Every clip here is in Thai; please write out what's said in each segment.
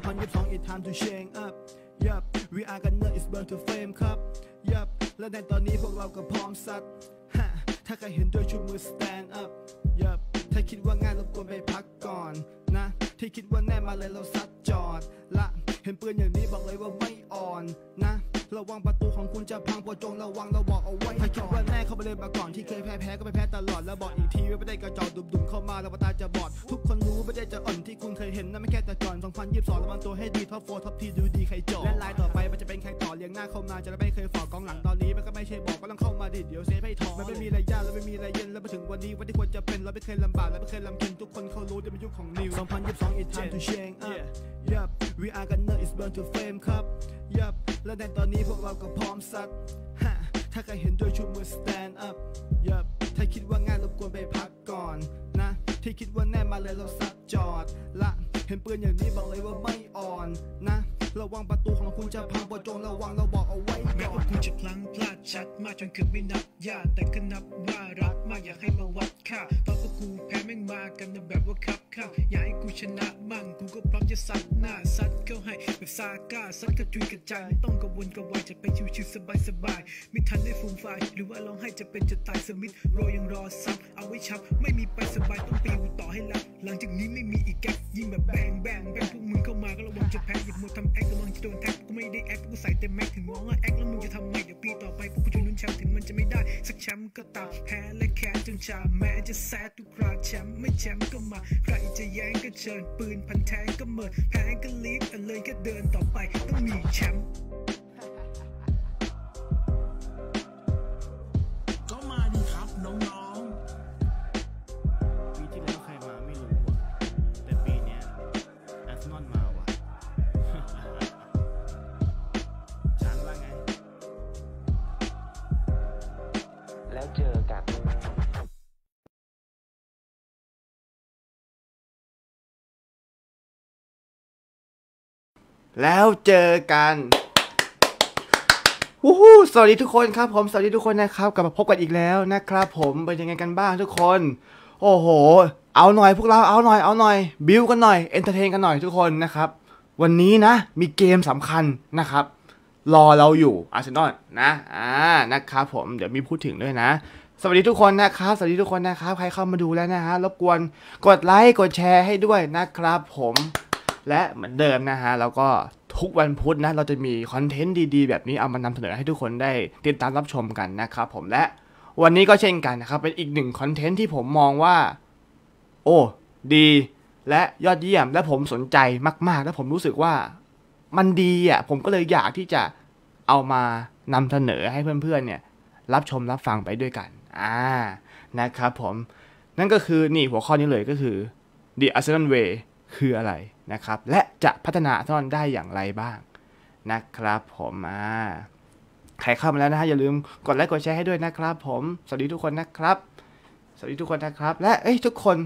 2022 it's time to change up Yup we are gonna is burn to fame ครับ Yup และในตอนนี้พวกเรา ก็พร้อมซัดฮะถ้าใครเห็นด้วยชูมือ stand up Yup ถ้าคิดว่าง่ายรบกวนไปพักก่อน นะที่คิด ว่า แน่มาเลย เราซัดจอด ละ เห็นปืนอย่างนี้ บอกเลยว่าไม่อ่อน นะระวังประตูของคุณจะพังโปรจงระวังเราบอกเอาไว้ให้ก่อนว่าแม่เขาไปเลยมาก่อน ที่เคยแพ้แพ้ก็ไปแพ้ตลอด แล้วบอกอีกทีว่าไม่ได้กระจอกดุมมเข้ามาเราตาจะบอด ทุกคนรู้ไม่ได้จะอ่อนที่คุณเคยเห็นนั่นไม่แค่แต่ก่อน 2022ระวังตัวให้ดีท็อปโฟร์ท็อปทีดูดีใครจบและลายต่อไป มันจะเป็นใครต่อเลี้ยงหน้าเข้ามาจะไม่เคยฝ่อกองหลังตอนนี้มันก็ไม่ใช่บอกก็ต้องเข้ามาดิเดี๋ยวเซฟให้ทองมันไม่มีระยะแล้วไม่มีระยะเย็นแล้วมาถึงวันนี้วันที่ควรจะเป็นเราไม่เคยลำบากเราไม่เคยลำเค็ญทุกคนเขารู้จะเป็นยุคของนิว2022 it's time to change up yep we are gonna is burn to flame ครับยับและในตอนนี้พวกเราก็พร้อมซัดฮะถ้าใครเห็นด้วยชูมือ stand up ยับถ้าคิดว่าง่ายรบกวนไปพักก่อน นะที่คิดว่าแน่มาเลยเราซัดจอดละเห็นปืนอย่างนี้บอกเลยว่าไม่อ่อนนะระวังประตูของคุณจะพังบอจงระวังเราบอกเอาไว้แม้ว่าคุณจะพลั้งพลาดชัดมากจนเกือบไม่นับญาติแต่ก็นับว่ารักมากอยากให้มาวัดค่าเพราะพวกกูแพ้แม่งมากันนะแบบว่าครับค่ะ อยากให้กูชนะมั่งกูก็พร้อมจะซัดหน้าซัดเข้าให้แบบซาก้าซัดกระจุยกระจายไม่ต้องกังวลกังวายจะไปชิวชิวสบายสบายไม่ทันได้ฟูมไฟหรือว่าร้องให้จะเป็นจะตายสมิธรอยังรอซับเอาไว้ชับไม่มีไปสบายต้องปอวต่อให้ลับหลังจากนี้ไม่มีอีกแก๊กยิ่งแบบแบงแบงแบงพวกมึงเข้ามาก็ระวังจะแพ้หย่ามดทำแอกระวังจะโดนแท็กกูไม่ได้แอคกูใส่เต็มแม็กถึงมองว่าแอคแล้วมึงจะทำไงเดี๋ยวปีต่อไปพวกกูจะลุ้นแชมป์ถึงมันจะไม่ได้สักแชมป์ก็ตามแพ้และแค้นจนชา แม้จะแซดทุกคราแชมป์ไม่แชมป์ก็มาใครจะแย้งก็เชิญ ปืนพันแท้งก็เมินแพ้ก็ลีฟแันเลยแค่เดินต่อไปต้องมีแชมป์แล้วเจอกันวู้ฮู้สวัสดีทุกคนครับผม สวัสดีทุกคนนะครับ กลับมาพบกันอีกแล้วนะครับ ผมเป็นยังไงกันบ้างทุกคน โอ้โห เอาหน่อยพวกเราเอาหน่อยเอาหน่อยบิวกันหน่อยเอนเตอร์เทนกันหน่อย ทุกคนนะครับ วันนี้นะ มีเกมสำคัญนะครับ รอเราอยู่ อาร์เซนอลนะอ่านะครับ ผมเดี๋ยวมีพูดถึงด้วยนะ สวัสดีทุกคนนะครับ สวัสดีทุกคนนะครับ ใครเข้ามาดูแล้วนะฮะรบกวนกดไลค์กดแชร์ให้ด้วยนะครับผมและเหมือนเดิมนะฮะแล้วก็ทุกวันพุธนะเราจะมีคอนเทนต์ดี ๆ แบบนี้เอามานำเสนอให้ทุกคนได้ ติดตามรับชมกันนะครับ ผมและวันนี้ก็เช่นกันนะครับ เป็นอีกหนึ่งคอนเทนต์ที่ผมมองว่า โอ้ดี และยอดเยี่ยม และผมสนใจมากๆ และผมรู้สึกว่ามันดีอ่ะผมก็เลยอยากที่จะเอามานำเสนอให้เพื่อนๆเนี่ย รับชมรับฟังไปด้วยกันอ่านะครับผมนั่นก็คือนี่หัวข้อนี้เลยก็คือ The Arsenal Way คืออะไรนะครับและจะพัฒนาอาซนอได้อย่างไรบ้าง นะครับผมอ่าใครเข้ามาแล้วนะฮะอย่าลืมกดไลค์กดแชร์ให้ด้วยนะครับผม สวัสดีทุกคนนะครับ สวัสดีทุกคนนะครับ และเอ้ยทุกคน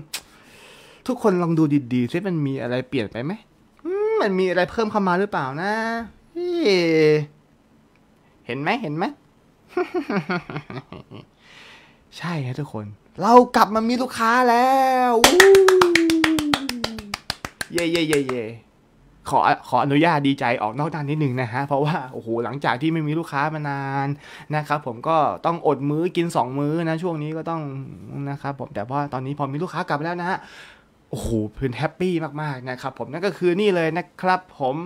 ทุกคนลองดูดีๆซิมันมีอะไรเปลี่ยนไปไหมมันมีอะไรเพิ่มเข้ามาหรือเปล่านะเห็นไหมเห็นไหมใช่ฮะทุกคน เรากลับมามีลูกค้าแล้วเย่เย่เย่เย่ขอขออนุญาตดีใจออกนอกด้านนิดนึงนะฮะเพราะว่าโอ้โหหลังจากที่ไม่มีลูกค้ามานานนะครับผมก็ต้องอดมื้อกิน 2 มื้อนะช่วงนี้ก็ต้องนะครับผมแต่ว่าตอนนี้พอมีลูกค้ากลับแล้วนะฮะโอ้โหพื้นแฮปปี้มากๆนะครับผมนั่นก็คือนี่เลยนะครับผม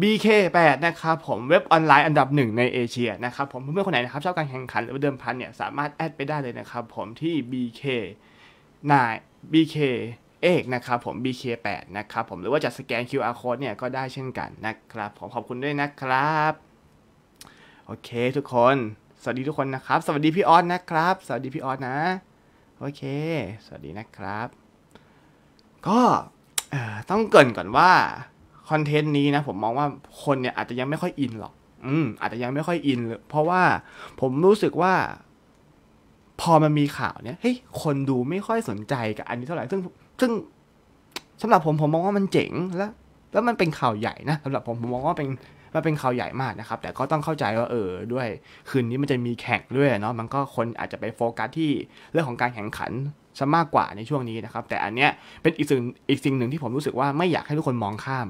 BK8 นะครับผมเว็บออนไลน์อันดับหนึ่งในเอเชียนะครับผมเพื่อนๆคนไหนนะครับชอบการแข่งขันหรือเดิมพันเนี่ยสามารถแอดไปได้เลยนะครับผมที่ BK นาย BK เอกนะครับผม BK8 นะครับผมหรือว่าจะสแกน QR code เนี่ยก็ได้เช่นกันนะครับผมขอบคุณด้วยนะครับโอเคทุกคน สวัสดีทุกคนนะครับ สวัสดีพี่ออสนะครับ สวัสดีพี่ออสนะโอเค สวัสดีนะครับ ก็ต้องเกินก่อนว่าคอนเทนต์นี้นะผมมองว่าคนเนี่ยอาจจะยังไม่ค่อยอินหรอกอืมอาจจะยังไม่ค่อยอินเเพราะว่าผมรู้สึกว่า พอมันมีข่าวเนี่ยเฮ้ยคนดูไม่ค่อยสนใจกับอันนี้เท่าไหร่ซึ่งซึ่งสำหรับผมผมมองว่ามันเจ๋งแล้วแล้วมันเป็นข่าวใหญ่นะสำหรับผมผมมองว่าเป็นมันเป็นข่าวใหญ่มากนะครับ แต่ก็ต้องเข้าใจว่าเออด้วย คืนนี้มันจะมีแข่งด้วยเนาะมันก็คนอาจจะไปโฟกัสที่เรื่องของการแข่งขันซะมากกว่าในช่วงนี้นะครับ แต่อันเนี้ยเป็นอีกสิ่งอีกสิ่งหนึ่งที่ผมรู้สึกว่าไม่อยากให้ทุกคนมองข้าม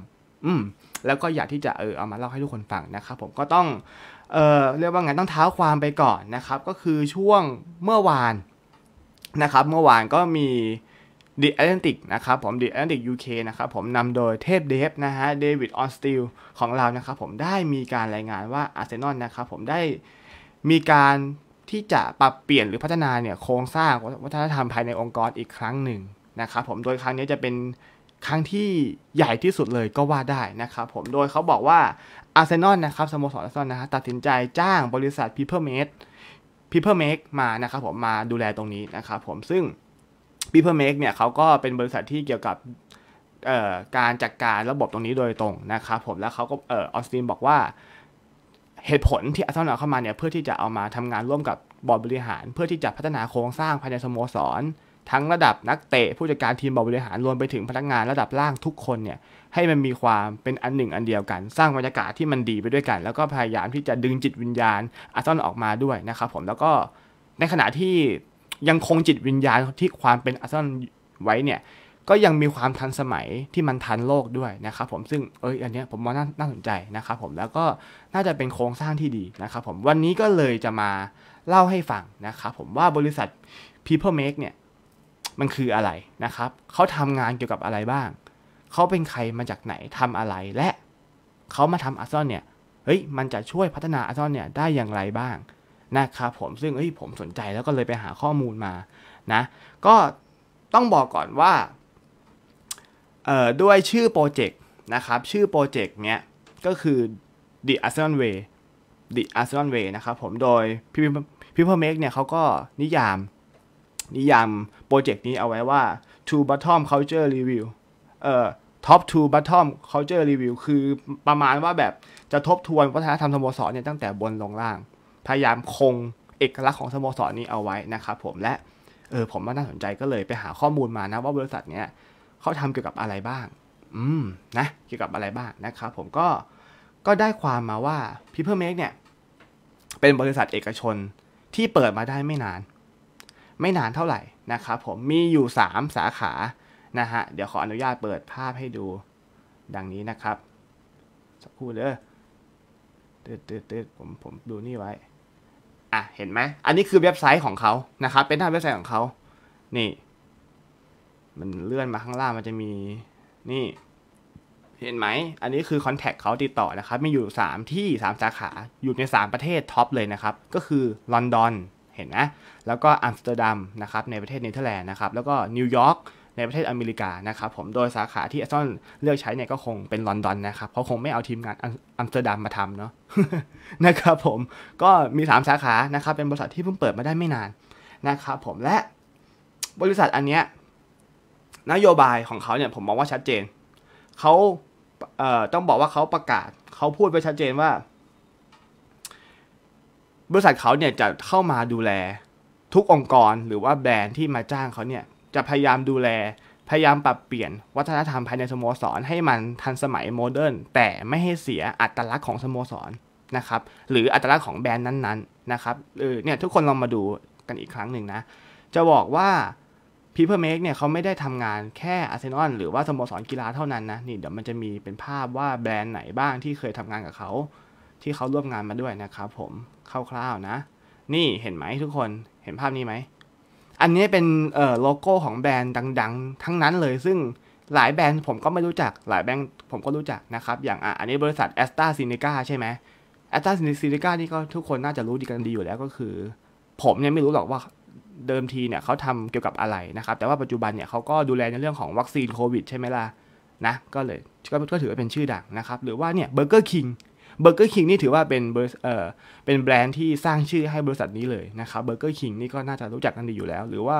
อืม แล้วก็อยากที่จะเออเอามาเล่าให้ทุกคนฟังนะครับ ผมก็ต้องเออเรียกว่าไงต้องเท้าความไปก่อนนะครับ ก็คือช่วงเมื่อวานนะครับ เมื่อวานก็มี The Atlantic นะครับผม The Atlantic UK นะครับผมนำโดยเทพเดฟนะฮะเดวิดออนสติลของเรานะครับผมได้มีการรายงานว่าอาร์เซนอลนะครับผมได้มีการที่จะปรับเปลี่ยนหรือพัฒนาเนี่ยโครงสร้างวัฒนธรรมภายในองค์กรอีกครั้งหนึ่งนะครับผมโดยครั้งนี้จะเป็นครั้งที่ใหญ่ที่สุดเลยก็ว่าได้นะครับผมโดยเขาบอกว่าอาร์เซนอลนะครับสโมสรอาร์เซนอลนะฮะตัดสินใจจ้างบริษัท People Made People Make มานะครับผมมาดูแลตรงนี้นะครับผมซึ่ง p e p l e m a k e เนี่ยเขาก็เป็นบริษัทที่เกี่ยวกับการจัดกการระบบตรงนี้โดยตรงนะครับ ผมแล้วเขาก็ออสตินบอกว่า เหตุผลที่อาร์เซนอลเข้ามาเนี่ย เพื่อที่จะเอามาทำงานร่วมกับบอร์ดบริหารเพื่อที่จะพัฒนาโครงสร้างภายในสโมสร ทั้งระดับนักเตะผู้จัดการทีมบอร์ดบริหารรวมไปถึงพนักงานระดับล่างทุกคนเนี่ย ให้มันมีความเป็นอันหนึ่งอันเดียวกัน สร้างบรรยากาศที่มันดีไปด้วยกัน แล้วก็พยายามที่จะดึงจิตวิญญาณอาเซนอลออกมาด้วยนะครับผมแล้วก็ในขณะที่ยังคงจิตวิญญาณที่ความเป็นอาร์เซนอลไว้เนี่ย ก็ยังมีความทันสมัยที่มันทันโลกด้วยนะครับผมซึ่งเอ้ย อันนี้ผมว่าน่าสนใจนะครับผมแล้วก็น่าจะเป็นโครงสร้างที่ดีนะครับผมวันนี้ก็เลยจะมาเล่าให้ฟังนะครับผมว่าบริษัท People Make เนี่ย มันคืออะไรนะครับเขาทำงานเกี่ยวกับอะไรบ้าง เขาเป็นใครมาจากไหนทำอะไรและเขามาทำอาร์ซอนเนี่ยเฮ้ย มันจะช่วยพัฒนาอาร์ซอนเนี่ย ได้อย่างไรบ้างนะครับผมซึ่งเฮ้ยผมสนใจแล้วก็เลยไปหาข้อมูลมานะก็ต้องบอกก่อนว่าเอ่อด้วยชื่อโปรเจกต์นะครับชื่อโปรเจกต์เนี้ยก็คือ The Arsenal Way The Arsenal Way นะครับผมโดยพี่พี่พ่อเมกเนี่ยเขาก็นิยามนิยามโปรเจกต์นี้เอาไว้ว่า to bottom culture review เอ่อ top to bottom culture review คือประมาณว่าแบบจะทบทวนวัฒนธรรมสโมสรเนี่ยตั้งแต่บนลงล่างพยายามคงเอกลักษณ์ของสโมสรนี้เอาไว้นะครับผมและ เออ ผมว่าน่าสนใจก็เลยไปหาข้อมูลมานะ ว่าบริษัทเนี้ยเขาทำเกี่ยวกับอะไรบ้างอืมนะ เกี่ยวกับอะไรบ้างนะครับผมก็ก็ได้ความมาว่า p e o p l e m a k e เนี่ย เป็นบริษัทเอกชนที่เปิดมาได้ไม่นาน ไม่นานเท่าไหร่นะครับผมมีอยู่3สาขานะฮะเดี๋ยวขออนุญาตเปิดภาพให้ดู ดังนี้นะครับสักครู่เด้อตืดตืดตืดผมผมดูนี่ไว้่ะเห็นไหมอันนี้คือเว็บไซต์ของเขานะครับ เป็นหน้าเว็บไซต์ของเขา นี่ มันเลื่อนมาข้างล่าง มันจะมี นี่ เห็นไหม อันนี้คือคอนแทคเขาติดต่อนะครับ มีอยู่ 3 ที่ 3 สาขา อยู่ใน 3 ประเทศท็อปเลยนะครับ ก็คือลอนดอน เห็นนะ แล้วก็อัมสเตอร์ดัมนะครับ ในประเทศเนเธอร์แลนด์นะครับ แล้วก็นิวยอร์กในประเทศอเมริกานะครับผมโดยสาขาที่แอสตันเลือกใช้เนี่ยก็คงเป็นลอนดอนนะครับเพราะคงไม่เอาทีมงานอัมสเตอร์ดัมมาทำเนาะนะครับ ผมก็มี3สาขานะครับเป็นบริษัทที่เพิ่งเปิดมาได้ไม่นานนะครับผมและบริษัทอันเนี้ยนโยบายของเขาเนี่ย ผมมองว่าชัดเจนเขาเอ่อต้องบอกว่าเขาประกาศเขาพูดไปชัดเจนว่า บริษัทเขาเนี่ยจะเข้ามาดูแลทุกองค์กรหรือว่าแบรนด์ที่มาจ้างเขาเนี่ยจะพยายามดูแล พยายามปรับเปลี่ยนวัฒนธรรมภายในสโมสร ให้มันทันสมัยโมเดิร์นแต่ไม่ให้เสียอัตลักษณ์ของสโมสรนะครับหรืออัตลักษณ์ของแบรนด์นั้น ๆ นะครับเออเนี่ยทุกคนลองมาดูกันอีกครั้งหนึ่งนะ จะบอกว่าพีเพอร์เมกเนี่ยเขาไม่ได้ทำงานแค่อาเซนอลหรือว่าสโมสรกีฬาเท่านั้นนะนี่เดี๋ยวมันจะมีเป็นภาพว่าแบรนด์ไหนบ้างที่เคยทำงานกับเขาที่เขาร่วมงานมาด้วยนะครับ ผมคร่าวๆนะ นี่เห็นไหมทุกคนเห็นภาพนี้ไหมอันนี้เป็นโลโก้ของแบรนด์ดังๆ ทั้งนั้นเลยซึ่งหลายแบรนด์ผมก็ไม่รู้จักหลายแบรนด์ผมก็รู้จักนะครับอย่างออันนี้บริษัทแอสตาซินิก้าใช่ไหมแอสตาซินิก้านี่ก็ทุกคนน่าจะรู้ดีกันดีอยู่แล้วก็คือ ผมเนี่ยไม่รู้หรอกว่าเดิมทีเนี่ยเขาทำเกี่ยวกับอะไรนะครับแต่ว่าปัจจุบันเนี่ยเขาก็ดูแลในเรื่องของวัคซีนโควิดใช่ไหมล่ะนะก็เลยก็ถือว่าเป็นชื่อดังนะครับ หรือว่าเนี่ยเบอร์เกอร์คิงเบอร์เกอร์คิงนี่ถือว่าเป็นเบอร์เอ่อเป็นแบรนด์ที่สร้างชื่อให้บริษัทนี้เลยนะครับเบอร์เกอร์คิงนี่ก็น่าจะรู้จักกันดีอยู่แล้ว หรือว่า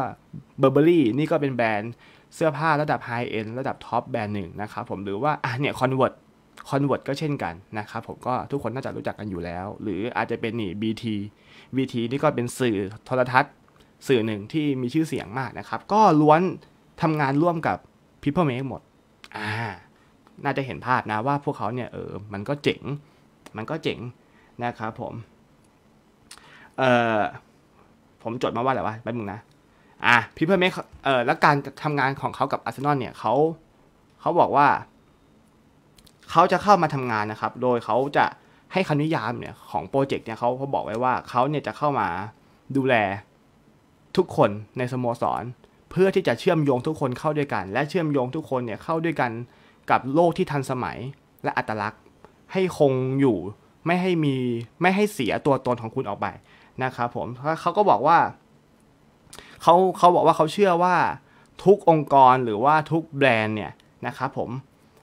เบอร์เบอรี่นี่ก็เป็นแบรนด์เสื้อผ้าระดับไฮเอ็นระดับท็อปแบรนด์หนึ่งนะครับผมหรือว่าอ่ะเนี่ยคอนเวิร์ตคอนเวิร์ตก็เช่นกันนะครับผมก็ทุกคนน่าจะรู้จักกันอยู่แล้ว หรืออาจจะเป็นนี่ BT ท t นี่ก็เป็นสื่อโทรทัศน์ สื่อหนึ่งที่มีชื่อเสียงมากนะครับก็ล้วนทำงานร่วมกับ People Make หมดอ่าน่าจะเห็นภาพนะว่าพวกเขาเนี่ยเออมันก็เจ๋งมันก็เจ๋ง นะครับผม เอ่อผมจดมาว่าอะไรวะแป๊บนึงนะ อ่ะพี่เพื่อนเมเอ่อแล้วการทำงานของเขากับอาร์เซนอลเนี่ย เขา เขาบอกว่า เขาจะเข้ามาทำงานนะครับ โดยเขาจะให้คำนิยามเนี่ยของโปรเจกต์เนี่ยเขาเขาบอกไว้ว่าเขาเนี่ยจะเข้ามาดูแลทุกคนในสโมสร เพื่อที่จะเชื่อมโยงทุกคนเข้าด้วยกัน และเชื่อมโยงทุกคนเนี่ย เข้าด้วยกันกับโลกที่ทันสมัยและอัตลักษณ์ให้คงอยู่ไม่ให้มีไม่ให้เสียตัวตนของคุณออกไปนะครับผมเขาก็บอกว่าเขาเขาบอกว่าเขาเชื่อว่า ทุกองค์กรหรือว่าทุกแบรนด์เนี่ยนะครับผม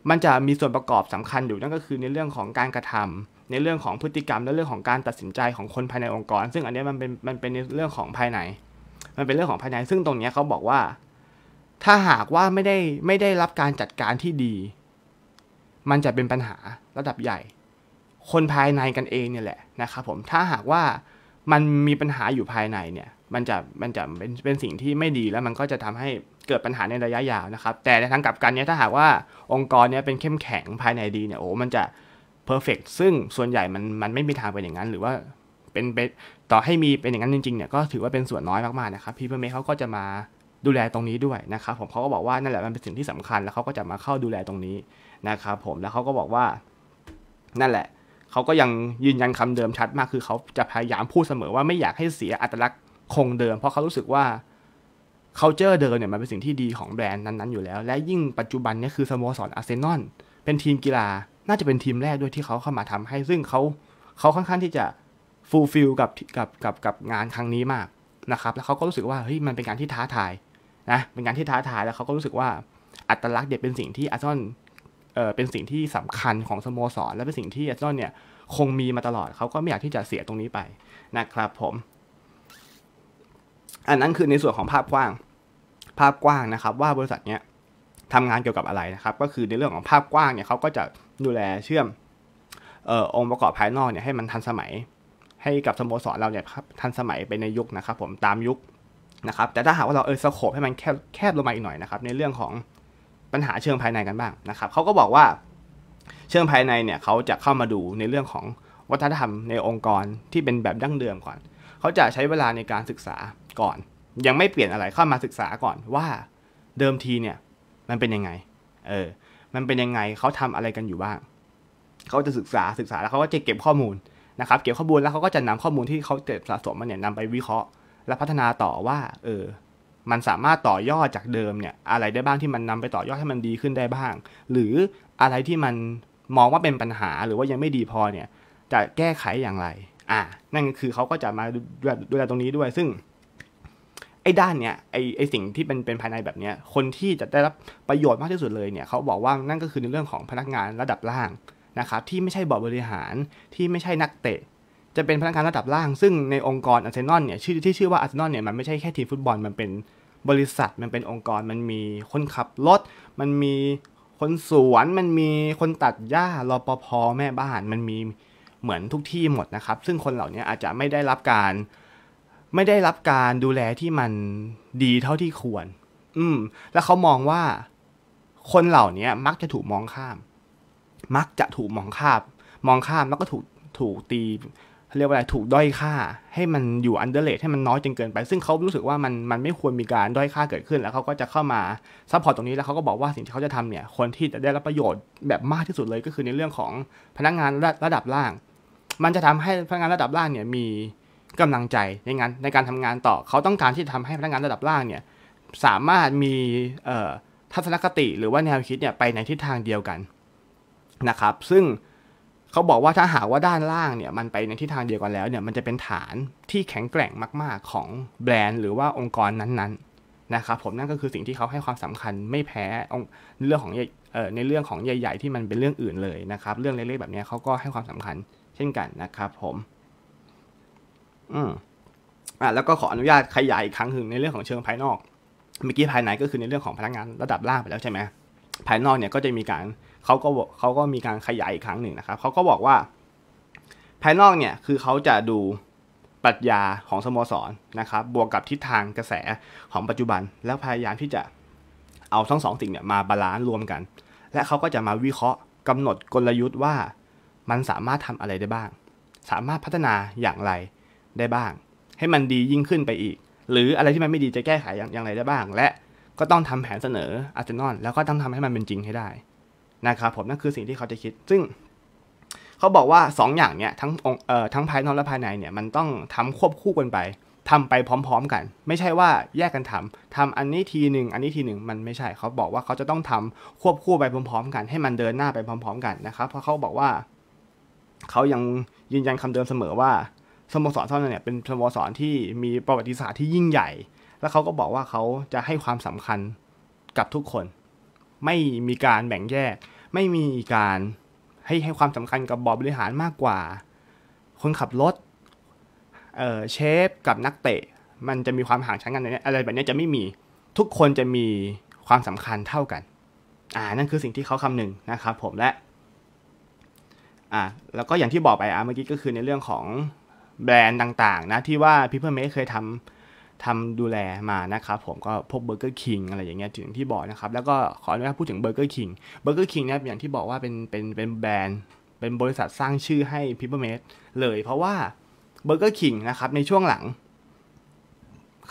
มันจะมีส่วนประกอบสำคัญอยู่นั่นก็คือในเรื่องของการกระทำ ในเรื่องของพฤติกรรมและเรื่องของการตัดสินใจของคนภายในองค์กร ซึ่งอันนี้มันเป็นมันเป็นในเรื่องของภายใน มันเป็นเรื่องของภายใน ซึ่งตรงนี้เขาบอกว่า ถ้าหากว่าไม่ได้ไม่ได้รับการจัดการที่ดีมันจะเป็นปัญหาระดับใหญ่ คนภายในกันเองเนี่ยแหละนะครับผม ถ้าหากว่ามันมีปัญหาอยู่ภายในเนี่ย มันจะ มันจะเป็น เป็นสิ่งที่ไม่ดีแล้วมันก็จะทำให้เกิดปัญหาในระยะยาวนะครับ แต่ในทางกลับกันเนี่ย ถ้าหากว่า องค์กรเนี่ยเป็นเข้มแข็งภายในดีเนี่ย โอ้ มันจะเพอร์เฟกซึ่งส่วนใหญ่มัน มันไม่มีทางเป็นอย่างนั้น หรือว่าเป็นเป็น ต่อให้มีเป็นอย่างนั้นจริงๆ เนี่ย ก็ถือว่าเป็นส่วนน้อยมากๆนะครับ พี่เพื่อเมเขาก็จะมาดูแลตรงนี้ด้วยนะครับผมเขาก็บอกว่านั่นแหละ มันเป็นสิ่งที่สำคัญ แล้วเขาก็จะมาเข้าดูแลตรงนี้นะครับผมแล้วเขาก็บอกว่า นั่นแหละ เขาก็ยังยืนยันคำเดิมชัดมากคือเขาจะพยายามพูดเสมอว่าไม่อยากให้เสียอัตลักษณ์คงเดิม เพราะเขารู้สึกว่า c u เจอร์เดิมเนี่ยมันเป็นสิ่งที่ดีของแบรนด์นั้นๆอยู่แล้ว และยิ่งปัจจุบันนี่คือสโมสรอาร์เซนอลเป็นทีมกีฬา น่าจะเป็นทีมแรกด้วยที่เขาเข้ามาทำให้ซึ่งเขาเขาค่อนข้างที่จะฟูลฟิลกับกับกับกับงานครั้งนี้มากนะครับแล้วเขาก็รู้สึกว่าเฮ้ยมันเป็นการที่ท้าทายนะเป็นการที่ท้าทายแล้วเขาก็รู้สึกว่าอัตลักษณ์เด็ดเป็นสิ่งที่อาร์เซนอลเป็นสิ่งที่สำคัญของสโมสรและเป็นสิ่งที่อาร์เซนอลเนี่ย คงมีมาตลอดเขาก็ไม่อยากที่จะเสียตรงนี้ไปนะครับ ผม อันนั้นคือในส่วนของภาพกว้าง ภาพกว้างนะครับ ว่าบริษัทเนี้ยทำงานเกี่ยวกับอะไรนะครับ ก็คือในเรื่องของภาพกว้างเนี่ยเขาก็จะดูแลเชื่อมออองค์ประกอบภายนอกเนี่ยให้มันทันสมัย ให้กับสโมสรเราเนี่ยทันสมัยไปในยุคนะครับ ผมตามยุคนะครับ แต่ถ้าหากว่าเราเออสโคบให้มันแคบแคบลงมาอีกหน่อยนะครับ ในเรื่องของปัญหาเชิงภายในกันบ้างนะครับ เขาก็บอกว่า เชิงภายในเนี่ยเขาจะเข้ามาดูในเรื่องของวัฒนธรรมในองค์กรที่เป็นแบบดั้งเดิมก่อน เขาจะใช้เวลาในการศึกษาก่อน ยังไม่เปลี่ยนอะไรเข้ามาศึกษาก่อนว่า เดิมทีเนี่ย มันเป็นยังไง เออ มันเป็นยังไงเขาทำอะไรกันอยู่บ้างเขาจะศึกษาศึกษาแล้วเขาก็จะเก็บข้อมูลนะครับ เก็บข้อมูลแล้วเขาก็จะนำข้อมูลที่เขาเก็บสะสมมาเนี่ยนำไปวิเคราะห์และพัฒนาต่อว่า เออมันสามารถต่อยอดจากเดิมเนี่ยอะไรได้บ้างที่มันนำไปต่อยอดให้มันดีขึ้นได้บ้าง หรืออะไรที่มันมองว่าเป็นปัญหาหรือว่ายังไม่ดีพอเนี่ยจะแก้ไขอย่างไรอ่านั่นคือเขาก็จะมาดูแลตรงนี้ด้วยซึ่งไอ้ด้านเนี่ยไอ้ไอ้สิ่งที่เป็นเป็นภายในแบบเนี้ย คนที่จะได้รับประโยชน์มากที่สุดเลยเนี่ยเขาบอกว่านั่นก็คือในเรื่องของพนักงานระดับล่างนะครับที่ไม่ใช่บอร์ดบริหารที่ไม่ใช่นักเตะจะเป็นพนักงานระดับล่างซึ่งในองค์กรอาร์เซนอลเนี่ย ชื่อที่ชื่อว่าอาร์เซนอลเนี่ยมันไม่ใช่แค่ทีมฟุตบอลมันเป็นบริษัท มันเป็นองค์กรมันมีคนขับรถมันมี คนสวนมันมีคนตัดหญ้ารปภแม่บ้านมันมีเหมือนทุกที่หมดนะครับ ซึ่งคนเหล่านี้อาจจะไม่ได้รับการ ไม่ได้รับการดูแลที่มันดีเท่าที่ควร อืม แล้วเขามองว่า คนเหล่านี้มักจะถูกมองข้าม มักจะถูกมองข้ามมองข้ามแล้วก็ถูกถูกตีเรียกว่าอะไรถูกด้อยค่า ให้มันอยู่อันเดอร์เลทให้มันน้อยจนเกินไป ซึ่งเขารู้สึกว่ามันมันไม่ควรมีการด้อยค่าเกิดขึ้น แล้วเขาก็จะเข้ามาซัพพอร์ตตรงนี้แล้วเขาก็บอกว่าสิ่งที่เขาจะทำเนี่ย คนที่จะได้รับประโยชน์แบบมากที่สุดเลยก็คือในเรื่องของพนักงานระระดับล่าง มันจะทำให้พนักงานระดับล่างเนี่ยมีกำลังใจในงานในการทำงานต่อเขาต้องการที่จะทำให้พนักงานระดับล่างเนี่ย สามารถมีทัศนคติหรือว่าแนวคิดเนี่ยไปในทิศทางเดียวกันนะครับ ซึ่งเขาบอกว่าถ้าหากว่าด้านล่างเนี่ย มันไปในทิศทางเดียวกันแล้ว เนี่ยมันจะเป็นฐานที่แข็งแกร่งมาก ๆของแบรนด์หรือว่าองค์กรนั้นๆนะครับผมนั่นก็คือสิ่งที่เขาให้ความสำคัญ ไม่แพ้เรื่องของในเรื่องของใหญ่ ๆ ที่มันเป็นเรื่องอื่นเลยนะครับ เรื่องเล็กๆแบบนี้เขาก็ให้ความสำคัญ เช่นกันนะครับ ผม อืมอ่าแล้วก็ขออนุญาตขยายอีกครั้งหนึ่งในเรื่องของเชิงภายนอกเมื่อกี้ภายในก็คือในเรื่องของพนักงานระดับล่างไปแล้วใช่ไหมภายนอกเนี่ยก็จะมีการเขาก็เขาก็มีการขยายอีกครั้งหนึ่งนะครับ เขาก็บอกว่า ภายนอกเนี่ยคือเขาจะดูปรัชญาของสโมสรนนะครับบวกกับทิศทางกระแสของปัจจุบันแล้วพยายามที่จะเอาทั้งสองสิ่งเนี่ยมาบาลานซ์รวมกัน และเขาก็จะมาวิเคราะห์ กำหนดกลยุทธ์ว่ามันสามารถทำอะไรได้บ้าง สามารถพัฒนาอย่างไรได้บ้าง ให้มันดียิ่งขึ้นไปอีก หรืออะไรที่มันไม่ดีจะแก้ไขอย่างไรได้บ้าง และก็ต้องทำแผนเสนออาร์เซนอลแล้วก็ต้องทำให้มันเป็นจริงให้ได้นะครับผมนั่นคือสิ่งที่เขาจะคิดซึ่ง เขาบอกว่า2ออย่างเนี่ยทั้งองเอ่อทั้งภายนอกและภายในเนี่ยมันต้องทำควบคู่กันไป ทำไปพร้อม ๆ กัน ไม่ใช่ว่าแยกกันทำ ทำอันนี้ทีหนึ่งอันนี้ทีหนึ่งมันไม่ใช่ เขาบอกว่าเขาจะต้องทำควบคู่ไปพร้อม ๆ กันให้มันเดินหน้าไปพร้อม ๆ กันนะครับ เพราะเขาบอกว่า เขายังยืนยันคำเดิมเสมอว่าสโมสรเท่านั้นเนี่ย เป็นสโมสรที่มีประวัติศาสตร์ที่ยิ่งใหญ่ แล้วเขาก็บอกว่าเขาจะให้ความสำคัญกับทุกคนไม่มีการแบ่งแยก ไม่มีการให้ให้ความสำคัญกับบอร์ดบริหารมากกว่า คนขับรถเเชฟกับนักเตะ มันจะมีความห่างชั้นกันอะไรแบบนี้จะไม่มีทุกคนจะมีความสำคัญเท่ากัน อ่านั่นคือสิ่งที่เขาคำนึงนะครับผมและอ่าแล้วก็อย่างที่บอกไปอ่ะเมื่อกี้ก็คือในเรื่องของแบรนด์ต่างๆนะที่ว่าพ e o p l e m ม k e เคยทำทำดูแลมานะครับ ผมก็พบเบอร์เกอร์คิงอะไรอย่างเงี้ยถึงที่บอกนะครับ แล้วก็ขออนุญาตพูดถึงเบอร์เกอร์คิงเบอร์เกอร์คิงนะคยอย่างที่บอกว่าเป็นเป็นเป็นแบรนด์ เป็นบริษัทสร้างชื่อให้พิเปอร์เลย เพราะว่าเบอร์เกอร์คิงนะครับ ในช่วงหลัง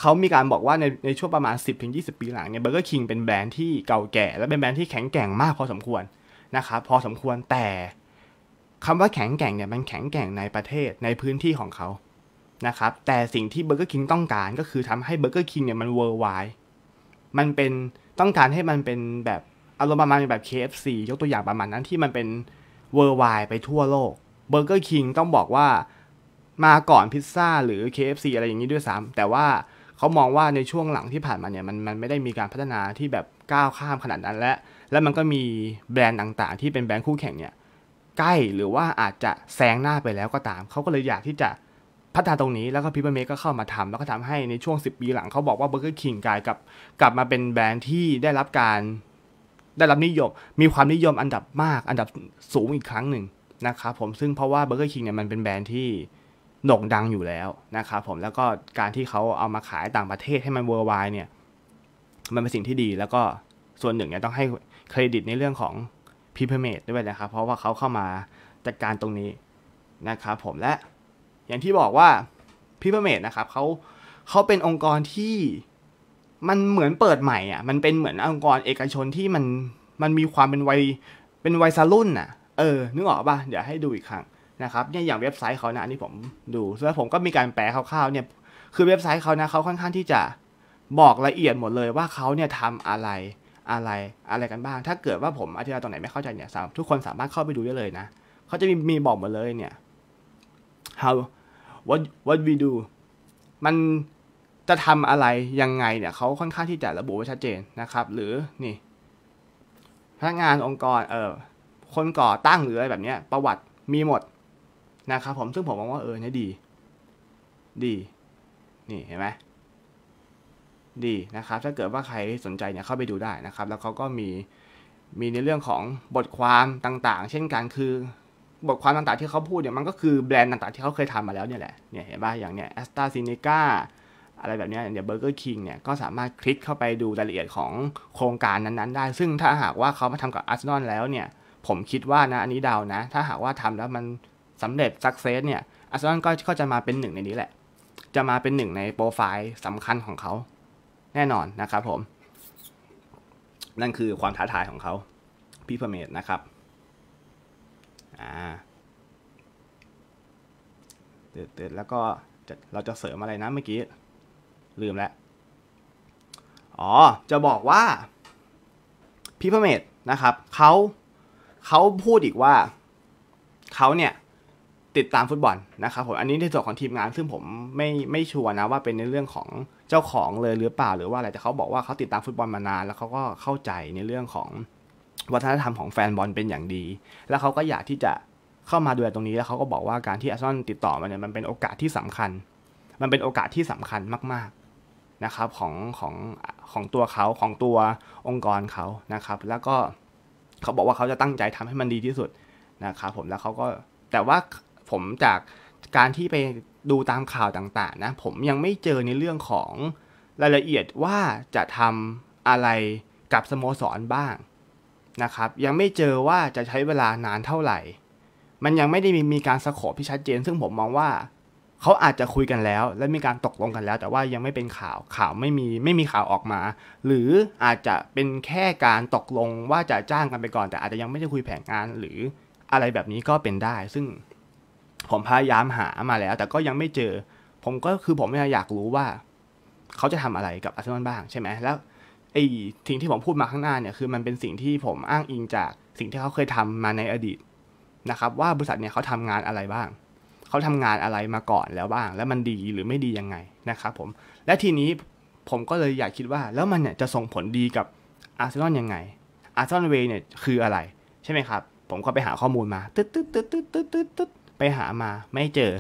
เขามีการบอกว่าในในช่วงประมาณ 1 0ยีปีหลังเนี่ยเบอร์เกอร์คิงเป็นแบรนด์ที่เก่าแก่และเป็นแบรนด์ที่แข็งแกร่งมาก พอสมควรนะครับพอสมควรแต่คำว่าแข็งแกร่งเนี่ยมันแข็งแกร่งในประเทศในพื้นที่ของเขานะครับแต่สิ่งที่เบอร์เกอร์คิงต้องการก็คือทำให้เบอร์เกอร์คิงเนี่ยมันเวอร์ไวมันเป็นต้องการให้มันเป็นแบบอารมณ์ประมาณแบบ KFC ยกตัวอย่างประมาณนั้นที่มันเป็นเวอร์ไวไปทั่วโลกเบอร์เกอร์คิงต้องบอกว่ามาก่อนพิซซ่าหรือ KFC อะไรอย่างนี้ด้วยซ้ำแต่ว่าเขามองว่าในช่วงหลังที่ผ่านมาเนี่ย มันมันไม่ได้มีการพัฒนาที่แบบก้าวข้ามขนาดนั้นและแล้วมันก็มีแบรนด์ต่างๆ ที่เป็นแบรนด์คู่แข่งเนี่ยใกล้หรือว่าอาจจะแซงหน้าไปแล้วก็ตามเขาก็เลยอยากที่จะพัฒนาตรงนี้แล้วก็พิพเมก็เข้ามาทำ แล้วก็ทำให้ในช่วง 10 ปีหลัง เขาบอกว่าเบอร์เกอร์คิงกลายกับ กลับมาเป็นแบรนด์ที่ได้รับการ ได้รับนิยม มีความนิยมอันดับมากอันดับสูงอีกครั้งหนึ่งนะครับผมซึ่งเพราะว่าเบอร์เกอร์คิงเนี่ยมันเป็นแบรนด์ที่โด่งดังอยู่แล้วนะครับผมแล้วก็การที่เขาเอามาขายต่างประเทศให้มันเวอร์ไวเนี่ยมันเป็นสิ่งที่ดี แล้วก็ส่วนหนึ่งเนี่ยต้องให้เครดิตในเรื่องของพิพเมดด้วยนะครับเพราะว่าเขาเข้ามาจัดการตรงนี้นะครับผมและอย่างที่บอกว่าพิพเมดนะครับ เขาเขาเป็นองค์กรที่มันเหมือนเปิดใหม่อ่ะมันเป็นเหมือนองค์กรเอกชนที่มันมันมีความเป็นวัย เป็นวัยซารุ่นอ่ะเออ นึกออกปะเดี๋ยว ให้ดูอีกครั้งนะครับ เนี่ยอย่างเว็บไซต์เขานะอันนี้ผมดูแล้วผมก็มีการแปลคร่าวๆเนี่ยคือเว็บไซต์เขานะเขาค่อนข้างที่จะบอกละเอียดหมดเลยว่าเขาเนี่ยทำอะไรอะไรอะไรกันบ้าง ถ้าเกิดว่าผมอธิบายตรงไหนไม่เข้าใจเนี่ยทุกคนสามารถเข้าไปดูได้เลยนะเขาจะมีมีบอกหมดเลย เนี่ย how what what we do มันจะทำอะไรยังไงเนี่ย เขาค่อนข้างที่จะระบุไว้ชัดเจนนะครับ หรือนี่พนักงานองค์กรเออคนก่อตั้งหรืออะไรแบบนี้ประวัติมีหมดนะครับ ผมซึ่งผมมองว่าเออเนี่ยดี ดี นี่เห็นไหม ดีนะครับ ถ้าเกิดว่าใครสนใจเนี่ยเข้าไปดูได้นะครับ แล้วเขาก็มีมีในเรื่องของบทความต่าง ๆ เช่นกันคือบทความต่างๆที่เขาพูดเนี่ยมันก็คือแบรนด์ต่างๆ ที่เขาเคยทำมาแล้วเนี่ยแหละ เนี่ยเห็นป่ะอย่างเนี่ยแอสตาซินิก้าอะไรแบบนี้เยีางเบอร์เกอร์คิงเนี่ยก็สามารถคลิกเข้าไปดูรายละเอียดของโครงการนั้น ๆ ได้ ซึ่งถ้าหากว่าเขามาทำกับอาร์เซนอลแล้วเนี่ย ผมคิดว่านะ อันนี้เดานะ ถ้าหากว่าทำแล้วมันสำเร็จสักเซสเนี่ยอาร์เซนอลก็จะมาเป็นหนึ่งในนี้แหละ จะมาเป็นหนึ่งในโปรไฟล์สำคัญของเขา แน่นอนนะครับผม นั่นคือความท้าทายของเขาพี่เพเมดนะครับ่าเติดเติดแล้วก็เราจะเสริมอะไรนะเมื่อกี้ลืมแล้วอ๋อจะบอกว่าพิพเมดนะครับเขาเขาพูดอีกว่าเขาเนี่ยติดตามฟุตบอลนะครับผมอันนี้ในส่วนของทีมงานซึ่งผมไม่ไม่ชัวร์นะ ว่าเป็นในเรื่องของเจ้าของเลยหรือเปล่าหรือว่าอะไรแต่เขาบอกว่าเขาติดตามฟุตบอลมานาน แล้วเขาก็เข้าใจในเรื่องของวัฒนธรรมของแฟนบอลเป็นอย่างดี แล้วเขาก็อยากที่จะเข้ามาดูแลตรงนี้ แล้วเขาก็บอกว่าการที่อาร์ซอนติดต่อมาเนี่ย มันเป็นโอกาสที่สำคัญ มันเป็นโอกาสที่สำคัญมาก ๆนะครับของของของตัวเขาของตัวองค์กรเขานะครับ แล้วก็เขาบอกว่าเขาจะตั้งใจทำให้มันดีที่สุดนะครับผม แล้วเขาก็ แต่ว่าผมจากการที่ไปดูตามข่าวต่างๆนะ ผมยังไม่เจอในเรื่องของรายละเอียดว่าจะทำอะไรกับสโมสรบ้างนะครับยังไม่เจอว่าจะใช้เวลานานเท่าไหร่ มันยังไม่ได้มีมการสโขอพิชัดเจน ซึ่งผมมองว่า เขาอาจจะคุยกันแล้ว และมีการตกลงกันแล้ว แต่ว่ายังไม่เป็นข่าวข่าวไม่มีไม่มีข่าวออกมา หรืออาจจะเป็นแค่การตกลงว่าจะจ้างกันไปก่อน แต่อาจจะยังไม่ได้คุยแผนงานหรืออะไรแบบนี้ก็เป็นได้ ซึ่งผมพยายามหามาแล้ว แต่ก็ยังไม่เจอ ผมก็คือผมอยากรู้ว่าเขาจะทำอะไรกับอาร์เซนอลบ้าง ใช่ไหมแล้วไอ้สิ่งที่ผมพูดมาข้างหน้าเนี่ยคือมันเป็นสิ่งที่ผมอ้างอิงจากสิ่งที่เขาเคยทำมาในอดีตนะครับ ว่าบริษัทเนี่ยเขาทำงานอะไรบ้างเขาทำงานอะไรมาก่อนแล้วบ้าง แล้วมันดีหรือไม่ดียังไงนะครับผมและทีนี้ผมก็เลยอยากคิดว่าแล้วมันเนี่ยจะส่งผลดีกับอาร์เซนอลยังไงอาร์เซนอลเวย์เนี่ยคืออะไรใช่ไหมครับ ผมก็ไปหาข้อมูลมาตึ๊ดตึ๊ดตึ๊ดตึ๊ดตึ๊ดตึ๊ดตึ๊ดไปหามาไม่เจอ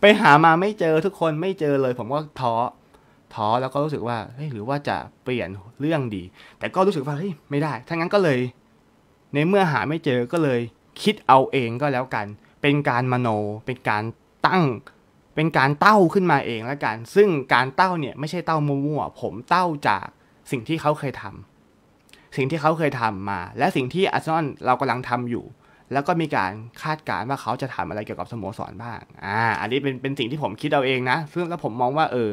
ไปหามาไม่เจอทุกคนไม่เจอเลย ผมก็ท้อท้อแล้วก็รู้สึกว่า เฮ้ย หรือว่าจะเปลี่ยนเรื่องดี แต่ก็รู้สึกว่า เฮ้ย ไม่ได้ถ้างั้นก็เลย ในเมื่อหาไม่เจอ ก็เลยคิดเอาเองก็แล้วกัน เป็นการมโน เป็นการตั้ง เป็นการเต้าขึ้นมาเองแล้วกัน ซึ่งการเต้าเนี่ย ไม่ใช่เต้ามั่วๆผมเต้าจากสิ่งที่เขาเคยทำ สิ่งที่เขาเคยทำมา และสิ่งที่อาร์เซนอลเรากำลังทำอยู่ แล้วก็มีการคาดการณ์ว่าเขาจะทาอะไรเกี่ยวกับสโมสรบ้าง อ่า อันนี้เป็นเป็นสิ่งที่ผมคิดเอาเองนะ ซึ่งแล้วผมมองว่า เออ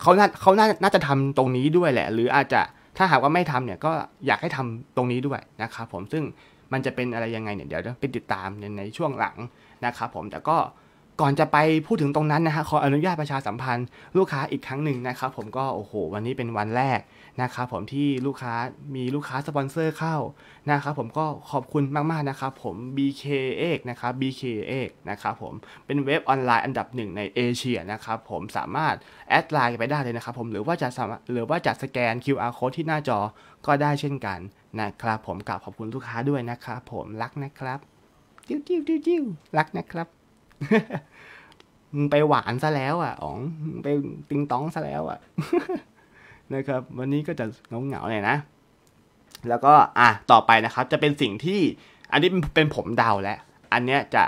เขาน่าเขาน่าจะทำตรงนี้ด้วยแหละ หรืออาจจะ ถ้าหากว่าไม่ทำเนี่ยก็อยากให้ทำตรงนี้ด้วยนะครับผม ซึ่งมันจะเป็นอะไรยังไงเนี่ยเดี๋ยวไปติดตามในในช่วงหลังนะครับผม แต่ก็ก่อนจะไปพูดถึงตรงนั้นนะฮะขออนุญาตประชาสัมพันธ์ลูกค้าอีกครั้งหนึ่งนะครับผมก็โอ้โหวันนี้เป็นวันแรกนะครับผมที่ลูกค้ามีลูกค้าสปอนเซอร์เข้านะครับผมก็ขอบคุณมากๆนะครับผม BK เอกนะครับ BK เอกนะครับผมเป็นเว็บออนไลน์อันดับหนึ่งในเอเชียนะครับผมสามารถแอดไลน์ไปได้เลยนะครับผมหรือว่าจะหรือว่าจะสแกน QR code ที่หน้าจอก็ได้เช่นกันนะครับผมกราบขอบคุณลูกค้าด้วยนะครับผมรักนะครับจิ้วจิ้วจิ้วจิ้วรักนะครับมึงไปหวานซะแล้ว อ่ะอ๋องไปติงตองซะแล้วอ่ะ นะครับ วันนี้ก็จะเงาๆงาเลยนะแล้วก็ อ่ะต่อไปนะครับ จะเป็นสิ่งที่ อันนี้เป็นผมเดาแล้วอันเนี้ยจะ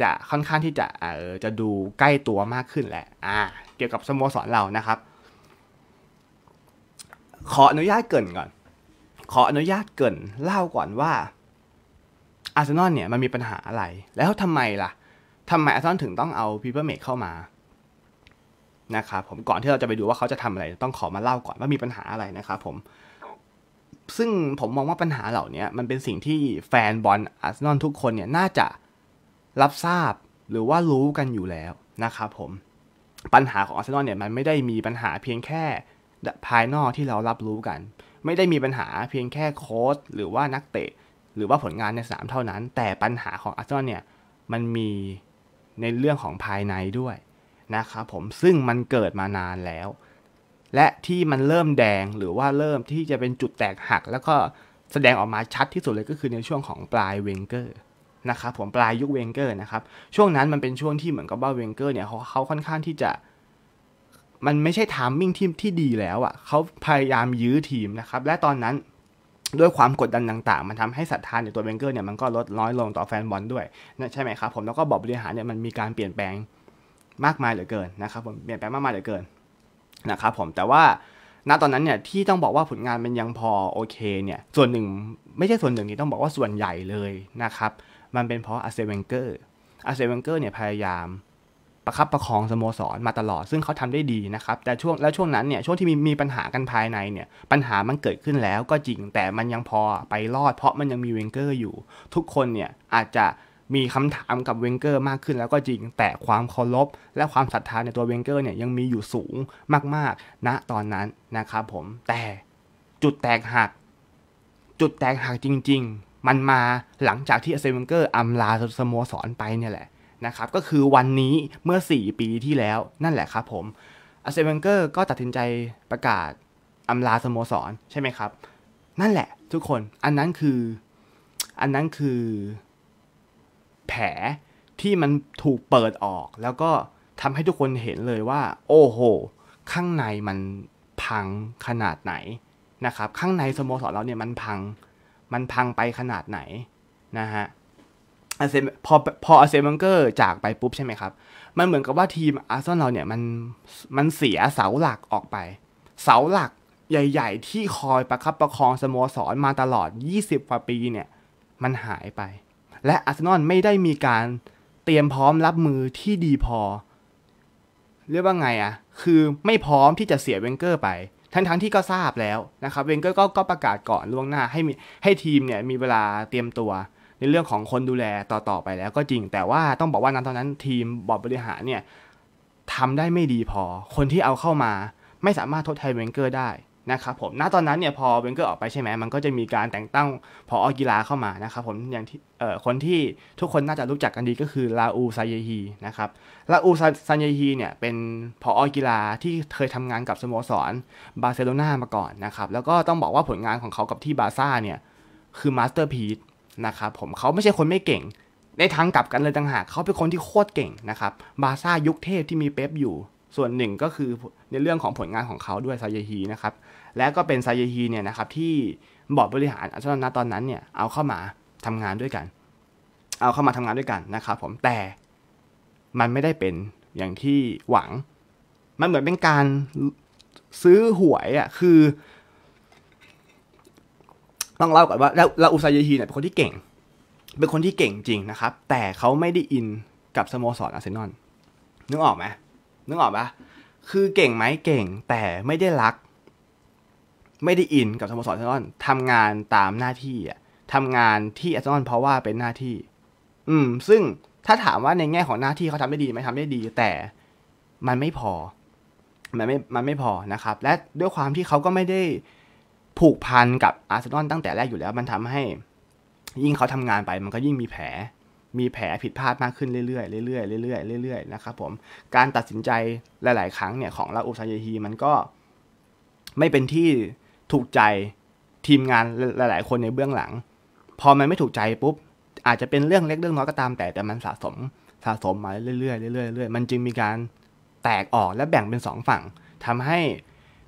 จะค่อนข้างที่จะ เออจะดูใกล้ตัวมากขึ้นแหละ อ่า เกี่ยวกับสโมสรเรานะครับ ขออนุญาตเกินก่อน ขออนุญาตเกินเล่าก่อนว่า อาร์เซนอลเนี่ย มันมีปัญหาอะไร แล้วทำไมล่ะทำไมแอาร์ซอนถึงต้องเอา People Make เข้ามานะครับผมก่อนที่เราจะไปดูว่า เขาจะทำอะไร ต้องขอมาเล่าก่อนว่ามีปัญหาอะไรนะครับผมซึ่งผมมองว่าปัญหาเหล่านี้มันเป็นสิ่งที่แฟนบอลอาร์ซนอลทุกคนเนี่ย น่าจะรับทราบหรือว่ารู้กันอยู่แล้ว นะครับผม ปัญหาของอาร์ซนอลเนี่ยมันไม่ได้มีปัญหาเพียงแค่ภายนอกที่เรารับรู้กัน ไม่ได้มีปัญหาเพียงแค่โค้ชหรือว่านักเตะ หรือว่าผลงานในสนามเท่านั้น แต่ปัญหาของอาร์ซนอลเนี่ยมันมีในเรื่องของภายในด้วยนะครับผมซึ่งมันเกิดมานานแล้ว และที่มันเริ่มแดงหรือว่าเริ่มที่จะเป็นจุดแตกหัก แล้วก็แสดงออกมาชัดที่สุดเลย ก็คือในช่วงของปลายเวงเกอร์นะครับผมปลายยุคเวงเกอร์นะครับ ช่วงนั้นมันเป็นช่วงที่เหมือนกับว่าเวงเกอร์เนี่ยเขาเขาค่อนข้างที่จะ มันไม่ใช่ทามมิ่งที่ที่ดีแล้วอะ่ะเขาพยายามยื้อทีมนะครับและตอนนั้นด้วยความกดดันต่างๆ มันทำให้ศรัทธานในตัวเบงเกอร์เนี่ยมันก็ลดน้อยลงต่อแฟนบอลด้วยนะใช่ไหมครับผม แล้วก็บอกบริหารเนี่ยมันมีการเปลี่ยนแปลงมากมายเหลือเกินนะครับผม เปลี่ยนแปลงมากมายเหลือเกินนะครับผม แต่ว่าณตอนนั้นเนี่ยที่ต้องบอกว่าผลงานมันยังพอโอเคเนี่ย ส่วนหนึ่งไม่ใช่ส่วนหนึ่งนี่ต้องบอกว่าส่วนใหญ่เลยนะครับ มันเป็นเพราะอาเซเวนเกอร์อาเซเวนเกอร์เนี่ยพยายามประคับประคองสโมสรมาตลอดซึ่งเขาทำได้ดีนะครับ แต่ช่วงแล้วช่วงนั้นเนี่ยช่วงที่มีมีปัญหากันภายในเนี่ยปัญหามันเกิดขึ้นแล้วก็จริง แต่มันยังพอไปรอดเพราะมันยังมีเวงเกอร์อยู่ ทุกคนเนี่ยอาจจะมีคำถามกับเวงเกอร์ มากขึ้น แล้วก็จริง แต่ความเคารพและความศรัทธาในตัวเวงเกอร์เนี่ยยังมีอยู่สูงมากๆณนะตอนนั้นนะครับผมแต่จุดแตกหัก จุดแตกหักจริง ๆ มันมาหลังจากที่เซเวนเกอร์อำลาสโมสรไปเนี่ยแหละนะครับก็คือวันนี้เมื่อ 4 ปีที่แล้วนั่นแหละครับผมอาเซเวนเกอร์ก็ตัดสินใจประกาศอำลาสโมสรใช่ไหมครับ นั่นแหละทุกคน อันนั้นคือ อันนั้นคือ แผลที่มันถูกเปิดออก แล้วก็ทำให้ทุกคนเห็นเลยว่าโอ้โหข้างในมันพังขนาดไหนนะครับ ข้างในสโมสรเราเนี่ยมันพังมันพังไปขนาดไหนนะฮะอาเซพอพออาเซมังเกอร์จากไปปุ๊บใช่ไหมครับ มันเหมือนกับว่าทีมอาร์เซนอลเนี่ยมันมันเสียเสาหลักออกไป เสาหลักใหญ่ๆ ที่คอยประคับประคองสโมสรมาตลอด 20กว่าปีเนี่ยมันหายไป และอาร์เซนอลไม่ได้มีการเตรียมพร้อมรับมือที่ดีพอ เรียกว่าไงอะคือไม่พร้อมที่จะเสียเวนเกอร์ไป ทั้งๆทที่ก็ทราบแล้วนะครับเวนเกอร์ก็ประกาศก่อนล่วงหน้าให้มีให้ทีมเนี่ยมีเวลาเตรียมตัวในเรื่องของคนดูแลต่อๆไปแล้วก็จริง แต่ว่าต้องบอกว่านั้นตอนนั้นทีมบอร์ดบริหารเนี่ยทำได้ไม่ดีพอ คนที่เอาเข้ามาไม่สามารถทดแทนเวนเกอร์ได้นะครับผม ณ ตอนนั้นเนี่ยพอเวนเกอร์ออกไปใช่ไหม มันก็จะมีการแต่งตั้งพออกีฬาเข้ามานะครับผม อย่างที่คนที่ทุกคนน่าจะรู้จักกันดีก็คือลาอูซายฮีนะครับลาอูซายฮีเนี่ยเป็นพออกีฬาที่เคยทำงานกับสโมสรบาร์เซโลนามาก่อนนะครับ แล้วก็ต้องบอกว่าผลงานของเขากับที่บาร์ซ่าเนี่ยคือมาสเตอร์พีซนะครับผมเขาไม่ใช่คนไม่เก่ง ในทางกลับกันเลยต่างหากเขาเป็นคนที่โคตรเก่งนะครับ บาซ่ายุคเทพที่มีเป๊ปอยู่ ส่วนหนึ่งก็คือในเรื่องของผลงานของเขาด้วยซายฮีนะครับ และก็เป็นซายฮีเนี่ยนะครับ ที่บอร์ดบริหารอาร์เซนอลตอนนั้นเนี่ย เอาเข้ามาทำงานด้วยกัน เอาเข้ามาทำงานด้วยกันนะครับ ผมแต่มันไม่ได้เป็นอย่างที่หวัง มันเหมือนเป็นการซื้อหวยอะ่ะคือต้องเล่าก่อนว่าเราอุซายฮีเนี่ยเป็นคนที่เก่ง เป็นคนที่เก่งจริงนะครับ แต่เขาไม่ได้อินกับสโมสรอาร์เซนอลนึกออกไหมนึกออกปะคือเก่งไหมเก่ง แต่ไม่ได้รัก ไม่ได้อินกับสโมสรอาร์เซนอลทำงานตามหน้าที่อ่ะทำงานที่อาร์เซนอลเพราะว่าเป็นหน้าที่ อืม ซึ่งถ้าถามว่าในแง่ของหน้าที่เขาทำได้ดีไหมทำได้ดี แต่ มันไม่พอ มันไม่ มันไม่พอนะครับ และด้วยความที่เขาก็ไม่ได้ผูกพันกับอาร์เซนอลตั้งแต่แรกอยู่แล้วมันทำให้ยิ่งเขาทำงานไปมันก็ยิ่งมีแผลมีแผลผิดพลาดมากขึ้นเรื่อยๆเรื่อยๆเรื่อยๆเรื่อยๆนะครับผม การตัดสินใจหลายๆครั้งเนี่ยของลาอูซายฮีมันก็ไม่เป็นที่ถูกใจทีมงานหลายๆคนในเบื้องหลัง พอมันไม่ถูกใจปุ๊บ อาจจะเป็นเรื่องเล็กเรื่องน้อยก็ตามแต่ แต่มันสะสมสะสมมาเรื่อยๆเรื่อยๆเรื่อยๆมันจึงมีการแตกออกและแบ่งเป็น2ฝั่งทำให้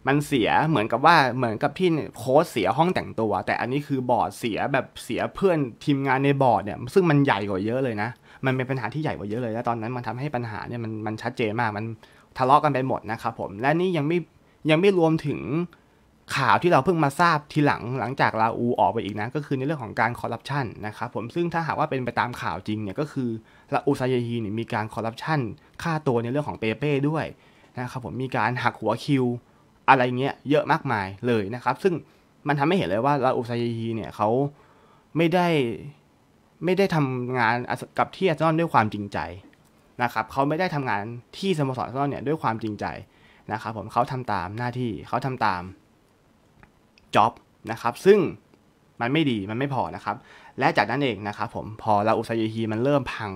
มันเสียเหมือนกับว่าเหมือนกับที่โค้ชเสียห้องแต่งตัว แต่อันนี้คือบอร์ดเสียแบบเสียเพื่อนทีมงานในบอร์ดเนี่ย ซึ่งมันใหญ่กว่าเยอะเลยนะ มันเป็นปัญหาที่ใหญ่กว่าเยอะเลยแล้วตอนนั้นมันทำให้ปัญหาเนี่ยมันมันชัดเจนมากมันทะเลาะกันไปหมดนะครับผมและนี่ยังไม่ยังไม่รวมถึงข่าวที่เราเพิ่งมาทราบทีหลังหลังจากลาอูออกไปอีกนะก็คือในเรื่องของการคอร์รัปชันนะครับผมซึ่งถ้าหากว่าเป็นไปตามข่าวจริงเนี่ยก็คือลาอูซายฮีเนี่ยมีการคอร์รัปชันค่าตัวในเรื่องของเปเป้ด้วยนะครับผมมีการหักหัวคิวอะไรเงี้ย เยอะมากมายเลยนะครับ ซึ่งมันทำให้เห็นเลยว่าลาอูซายฮีเนี่ยเขาไม่ได้ไม่ได้ทำงานกับที่อาร์เซนอลด้วยความจริงใจนะครับ เขาไม่ได้ทำงานที่สโมสรอาร์เซนอลเนี่ยด้วยความจริงใจนะครับ ผมเขาทำตามหน้าที่เขาทำตามจ็อบนะครับ ซึ่งมันไม่ดีมันไม่พอนะครับ และจากนั้นเองนะครับผม พอลาอูซายฮีมันเริ่มพัง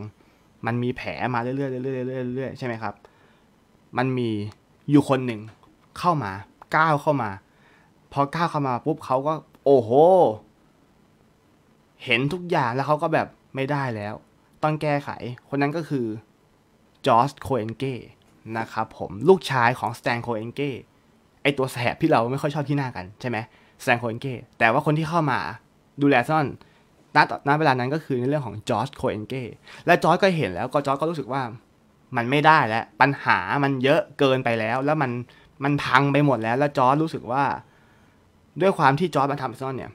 มันมีแผลมาเรื่อยๆเรื่อยๆเรื่อยๆใช่ไหมครับ มันมีอยู่คนหนึ่งเข้ามาก้าวเข้ามาพอก้าวเข้ามาปุ๊บเขาก็ โอ้โหเห็นทุกอย่างแล้วเขาก็แบบไม่ได้แล้ว ต้องแก้ไข คนนั้นก็คือจอร์จโคเอนเก้นะครับผมลูกชายของสแตนโคเอนเก้ไอตัวแสบที่เราไม่ค่อยชอบที่หน้ากันใช่ไหมสแตนโคเอนเก้แต่ว่าคนที่เข้ามา ดูแลซ่อนณณเวลานั้นก็คือในเรื่องของจอร์จโคเอนเก้และจอร์จก็เห็นแล้วก็จอร์จก็รู้สึกว่า มันไม่ได้แล้ว ปัญหามันเยอะเกินไปแล้วแล้วมันมันพังไปหมดแล้ว แล้วจอร์ดรู้สึกว่าด้วยความที่จอร์ดมาทำซ่อนเนี่ย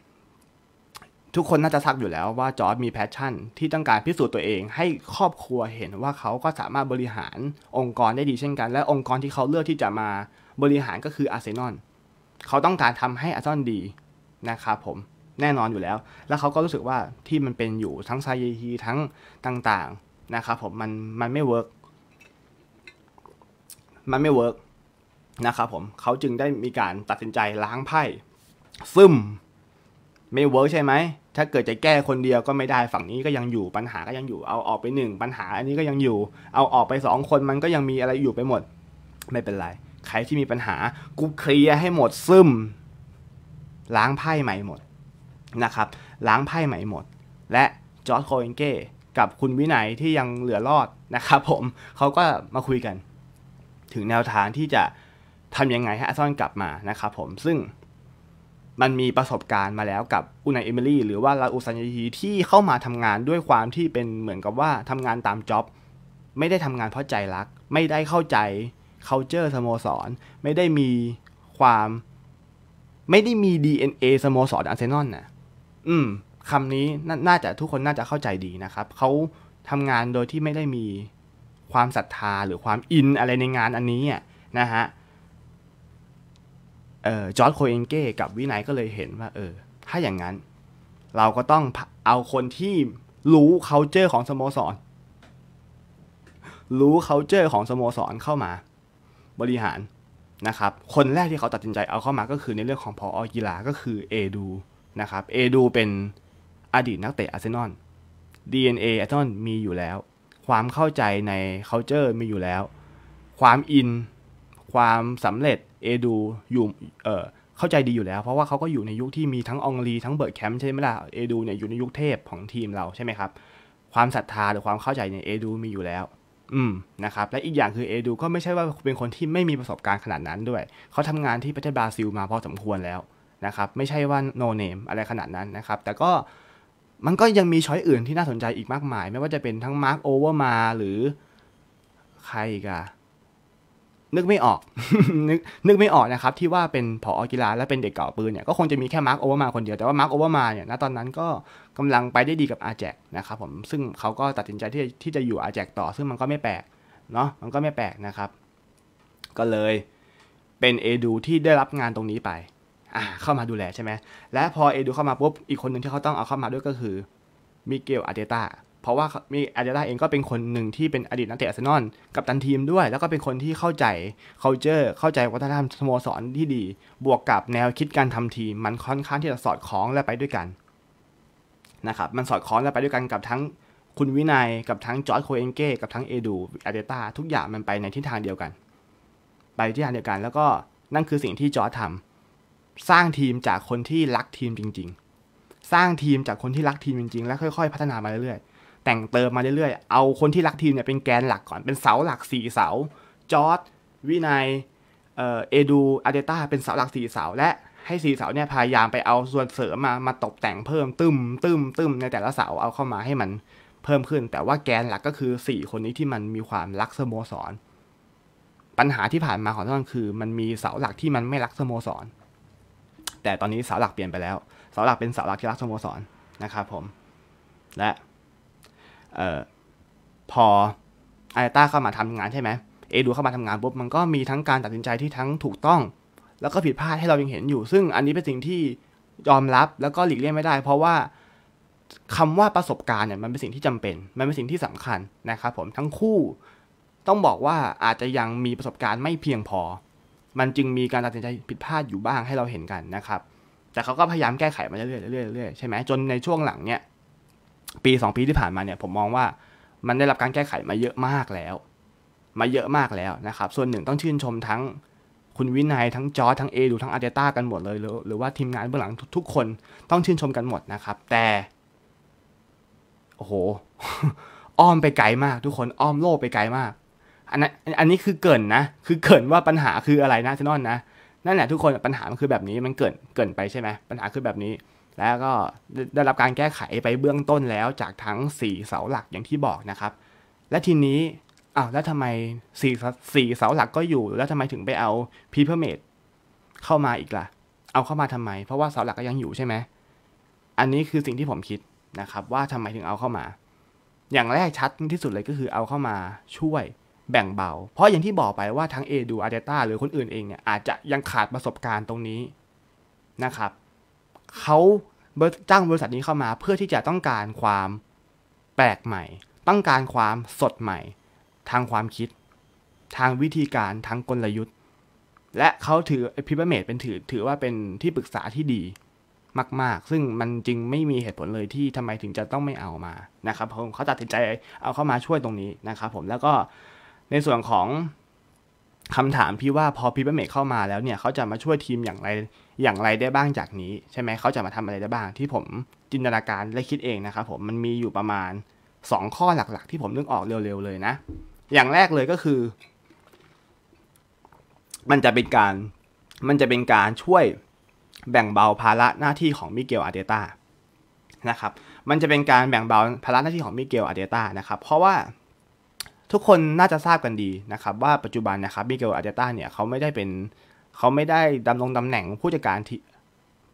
ทุกคนน่าจะทักอยู่แล้วว่าจอร์ดมีแพชชั่นที่ต้องการพิสูจน์ตัวเองให้ครอบครัวเห็นว่าเขาก็สามารถบริหารองค์กรได้ดีเช่นกัน และองค์กรที่เขาเลือกที่จะมาบริหารก็คืออาร์เซนอลเขาต้องการทำให้อาร์เซนอลดีนะครับผมแน่นอนอยู่แล้ว แล้วเขาก็รู้สึกว่าที่มันเป็นอยู่ทั้งไซเยฮีทั้งต่าง ๆนะครับผมมันมันไม่เวิร์กมันไม่เวิร์กนะครับผมเขาจึงได้มีการตัดสินใจล้างไพ่ ซึ่มไม่เวิร์กใช่ไหมถ้าเกิดจะแก้คนเดียวก็ไม่ได้ฝั่งนี้ก็ยังอยู่ปัญหาก็ยังอยู่เอาออกไปหนึ่งปัญหาอันนี้ก็ยังอยู่ เอาออกไปสองคนมันก็ยังมีอะไรอยู่ไปหมด ไม่เป็นไรใครที่มีปัญหากูเคลียให้หมดซึมล้างไพ่ใหม่หมดนะครับ ล้างไพ่ใหม่หมด และจอร์ดโคเอนเก้กับคุณวินัยที่ยังเหลือรอดนะครับผมเขาก็มาคุยกัน ถึงแนวทางที่จะทำยังไงให้อซอนกลับมานะครับผมซึ่งมันมีประสบการณ์มาแล้วกับอุนายเอมิลี่ หรือว่าลาอุซันยาฮีที่เข้ามาทำงานด้วยความที่เป็นเหมือนกับว่า ทำงานตามจ็อบไม่ได้ทำงานเพราะใจรัก ไม่ได้เข้าใจ c u เจอร์สโมสรไม่ได้มีความ ไม่ได้มี DNA สโมสรอาร์เซนอลนะอืมคำนี้น่าจะทุกคนน่าจะเข้าใจดีนะครับเขาทำงานโดยที่ไม่ได้มีความศรัทธา หรือความอินอะไรในงานอันนี้นะฮะจอร์ดโคเอนเก้กับวินัยก็เลยเห็นว่าเออถ้าอย่างนั้น เราก็ต้องเอาคนที่รู้เคาเจอร์ของสโมสรรู้เคาเจอร์ของสโมสรเข้ามา บริหาร นะครับ คนแรกที่เขาตัดสินใจเอาเข้ามาก็คือในเรื่องของพออกีฬาก็คือเอดูนะครับเอดูเป็นอดีตนักเตะอาร์เซนอล DNA อาร์เซนอลมีอยู่แล้วความเข้าใจในเคาเจอร์มีอยู่แล้ว ความอินความสำเร็จเอดูอยู่เอ่อ เข้าใจดีอยู่แล้ว เพราะว่าเขาก็อยู่ในยุคที่มีทั้งองลีทั้งเบิร์ดแคมป์ใช่ไหมล่ะ เอดูเนี่ยอยู่ในยุคเทพของทีมเราใช่ไหมครับ ความศรัทธาหรือความเข้าใจเนี่ยเอดูมีอยู่แล้ว อืม นะครับ และอีกอย่างคือเอดูก็ไม่ใช่ว่าเป็นคนที่ไม่มีประสบการณ์ขนาดนั้นด้วย เขาทำงานที่ประเทศบราซิล มาพอสมควรแล้วนะครับ ไม่ใช่ว่าโนเนมอะไรขนาดนั้นนะครับ แต่ก็มันก็ยังมีช้อยอื่นที่น่าสนใจอีกมากมาย ไม่ว่าจะเป็นทั้งมาร์คโอเวอร์มาหรือ ใครกะนึกไม่ออกนึกนึกไม่ออกนะครับ ที่ว่าเป็นผออกีฬาและเป็นเด็กเก่าปืนเนี่ยก็คงจะมีแค่มาร์คโอเวอร์มาคนเดียว แต่ว่ามาร์คโอเวอร์มาเนี่ยณตอนนั้นก็กำลังไปได้ดีกับอาแจกนะครับผมซึ่งเขาก็ตัดสินใจที่ที่จะอยู่อาแจกต่อซึ่งมันก็ไม่แปลกเนาะมันก็ไม่แปลกนะครับ ก็เลยเป็นเอดูที่ได้รับงานตรงนี้ไป อ่า เข้ามาดูแลใช่ไหมและพอเอดูเข้ามาปุ๊บอีกคนหนึ่งที่เขาต้องเอาเข้ามาด้วยก็คือมิเกลอาเตต้าเพราะว่ามีอาร์เตตาเองก็เป็นคนหนึ่งที่เป็นอดีตนักเตะอาร์เซนอลกับตันทีมด้วย แล้วก็เป็นคนที่เข้าใจ culture เข้าใจวัฒนธรรมสโมสรที่ดี บวกกับแนวคิดการทำทีม มันค่อนข้างที่จะสอดคล้องและไปด้วยกันนะครับมันสอดคล้องและไปด้วยกันกับทั้งคุณวินัยกับทั้งจอร์ดโคเอนเก้กับทั้งเอดูอาร์เตตาทุกอย่างมันไปในทิศทางเดียวกัน ไปทิศทางเดียวกันแล้วก็นั่นคือสิ่งที่จอร์ดทำสร้างทีมจากคนที่รักทีมจริง ๆ สร้างทีมจากคนที่รักทีมจริง ๆ และค่อย ๆพัฒนามาเรื่อยๆแต่งเติมมาเรื่อยๆ เอาคนที่รักทีมเนี่ยเป็นแกนหลักก่อน เป็นเสาหลักสี่เสา จอร์ดวินัยเอเอดูอาเดต้าเป็นเสาหลักสี่เสา และให้สี่เสาเนี่ยพยายามไปเอาส่วนเสริมมา มาตกแต่งเพิ่ม ตึมตึมตึมในแต่ละเสา เอาเข้ามาให้มันเพิ่มขึ้น แต่ว่าแกนหลักก็คือ4คนนี้ที่มันมีความรักสโมสร ปัญหาที่ผ่านมาของท่านคือ มันมีเสาหลักที่มันไม่รักสโมสร แต่ตอนนี้เสาหลักเปลี่ยนไปแล้ว เสาหลักเป็นเสาหลักที่รักสโมสรนะครับผม และออพอไอต้าเข้ามาทำงานใช่ไหมเอดูเข้ามาทำงานปุ๊บมันก็มีทั้งการตัดสินใจที่ทั้งถูกต้อง แล้วก็ผิดพลาดให้เรายังเห็นอยู่ ซึ่งอันนี้เป็นสิ่งที่ยอมรับแล้วก็หลีกเลี่ยงไม่ได้ เพราะว่าคำว่าประสบการณ์เนี่ยมันเป็นสิ่งที่จำเป็นมันเป็นสิ่งที่สำคัญนะครับ ผมทั้งคู่ ต้องบอกว่าอาจจะยังมีประสบการณ์ไม่เพียงพอ มันจึงมีการตัดสินใจผิดพลาดอยู่บ้างให้เราเห็นกันนะครับแต่เขาก็พยายามแก้ไขมาเรื่อยๆเรื่อยๆใช่ไหมจนในช่วงหลังเนี่ยปีสองปีที่ผ่านมาเนี่ยผมมองว่ามันได้รับการแก้ไขมาเยอะมากแล้ว มาเยอะมากแล้วนะครับ ส่วนหนึ่งต้องชื่นชมทั้ง คุณวินัยทั้งจอทั้งเอดูทั้งอาร์เตต้ากันหมดเลย หรือว่าทีมงานเบื้องหลังทุกคนต้องชื่นชมกันหมดนะครับ แต่โอ้โห อ้อมไปไกลมาก ทุกคนอ้อมโลกไปไกลมากอันนั้นอันนี้คือเกินนะคือเกินว่าปัญหาคืออะไรนะเทนอนนะนั่นแหละทุกคนปัญหามันคือแบบนี้ มันเกินเกินไปใช่ไหมปัญหาคือแบบนี้แล้วก็ได้รับการแก้ไขไปเบื้องต้นแล้วจากทั้ง 4 เสาหลักอย่างที่บอกนะครับ และทีนี้อ้าวแล้วทำไม4 4เสาหลักก็อยู่ แล้วทำไมถึงไปเอาพีเพอร์เมดเข้ามาอีกละ่ะ เอาเข้ามาทำไม เพราะว่าเสาหลักก็ยังอยู่ใช่ไหมอันนี้คือสิ่งที่ผมคิดนะครับ ว่าทำไมถึงเอาเข้ามา อย่างแรกชัดที่สุดเลยก็คือ เอาเข้ามาช่วยแบ่งเบา เพราะอย่างที่บอกไปว่าทั้งเอดูอาร์เดต้าหรือคนอื่นเองเนี่ยอาจจะยังขาดประสบการณ์ตรงนี้นะครับเขาจ้างบริษัทนี้เข้ามา เพื่อที่จะต้องการความแปลกใหม่ ต้องการความสดใหม่ ทางความคิดทางวิธีการ ทางกลยุทธ์ และเขาถือพิพเมดเป็นถือถือว่าเป็นที่ปรึกษาที่ดีมากๆ ซึ่งมันจริงไม่มีเหตุผลเลยที่ทำไมถึงจะต้องไม่เอามานะครับผมเขาตัดสินใจเอาเข้ามาช่วยตรงนี้นะครับผมแล้วก็ในส่วนของคำถามพี่ว่าพอพิพเมดเข้ามาแล้วเนี่ยเขาจะมาช่วยทีมอย่างไรอย่างไรได้บ้างจากนี้ใช่ไหมเขาจะมาทำอะไรได้บ้าง ที่ผมจินตนาการและคิดเองนะครับ ผมมันมีอยู่ประมาณ 2 ข้อหลัก ๆ ที่ผมนึกออกเร็วๆเลยนะ อย่างแรกเลยก็คือ มันจะเป็นการ มันจะเป็นการช่วยแบ่งเบาภาระหน้าที่ของมิเกลอาเดต้านะครับมันจะเป็นการแบ่งเบาภาระหน้าที่ของมิเกลอาเดต้านะครับเพราะว่าทุกคนน่าจะทราบกันดีนะครับว่าปัจจุบันนะครับมิเกลอาเดต้าเนี่ยเขาไม่ได้เป็นเขาไม่ได้ดำรงตำแหน่งผู้จัดการที่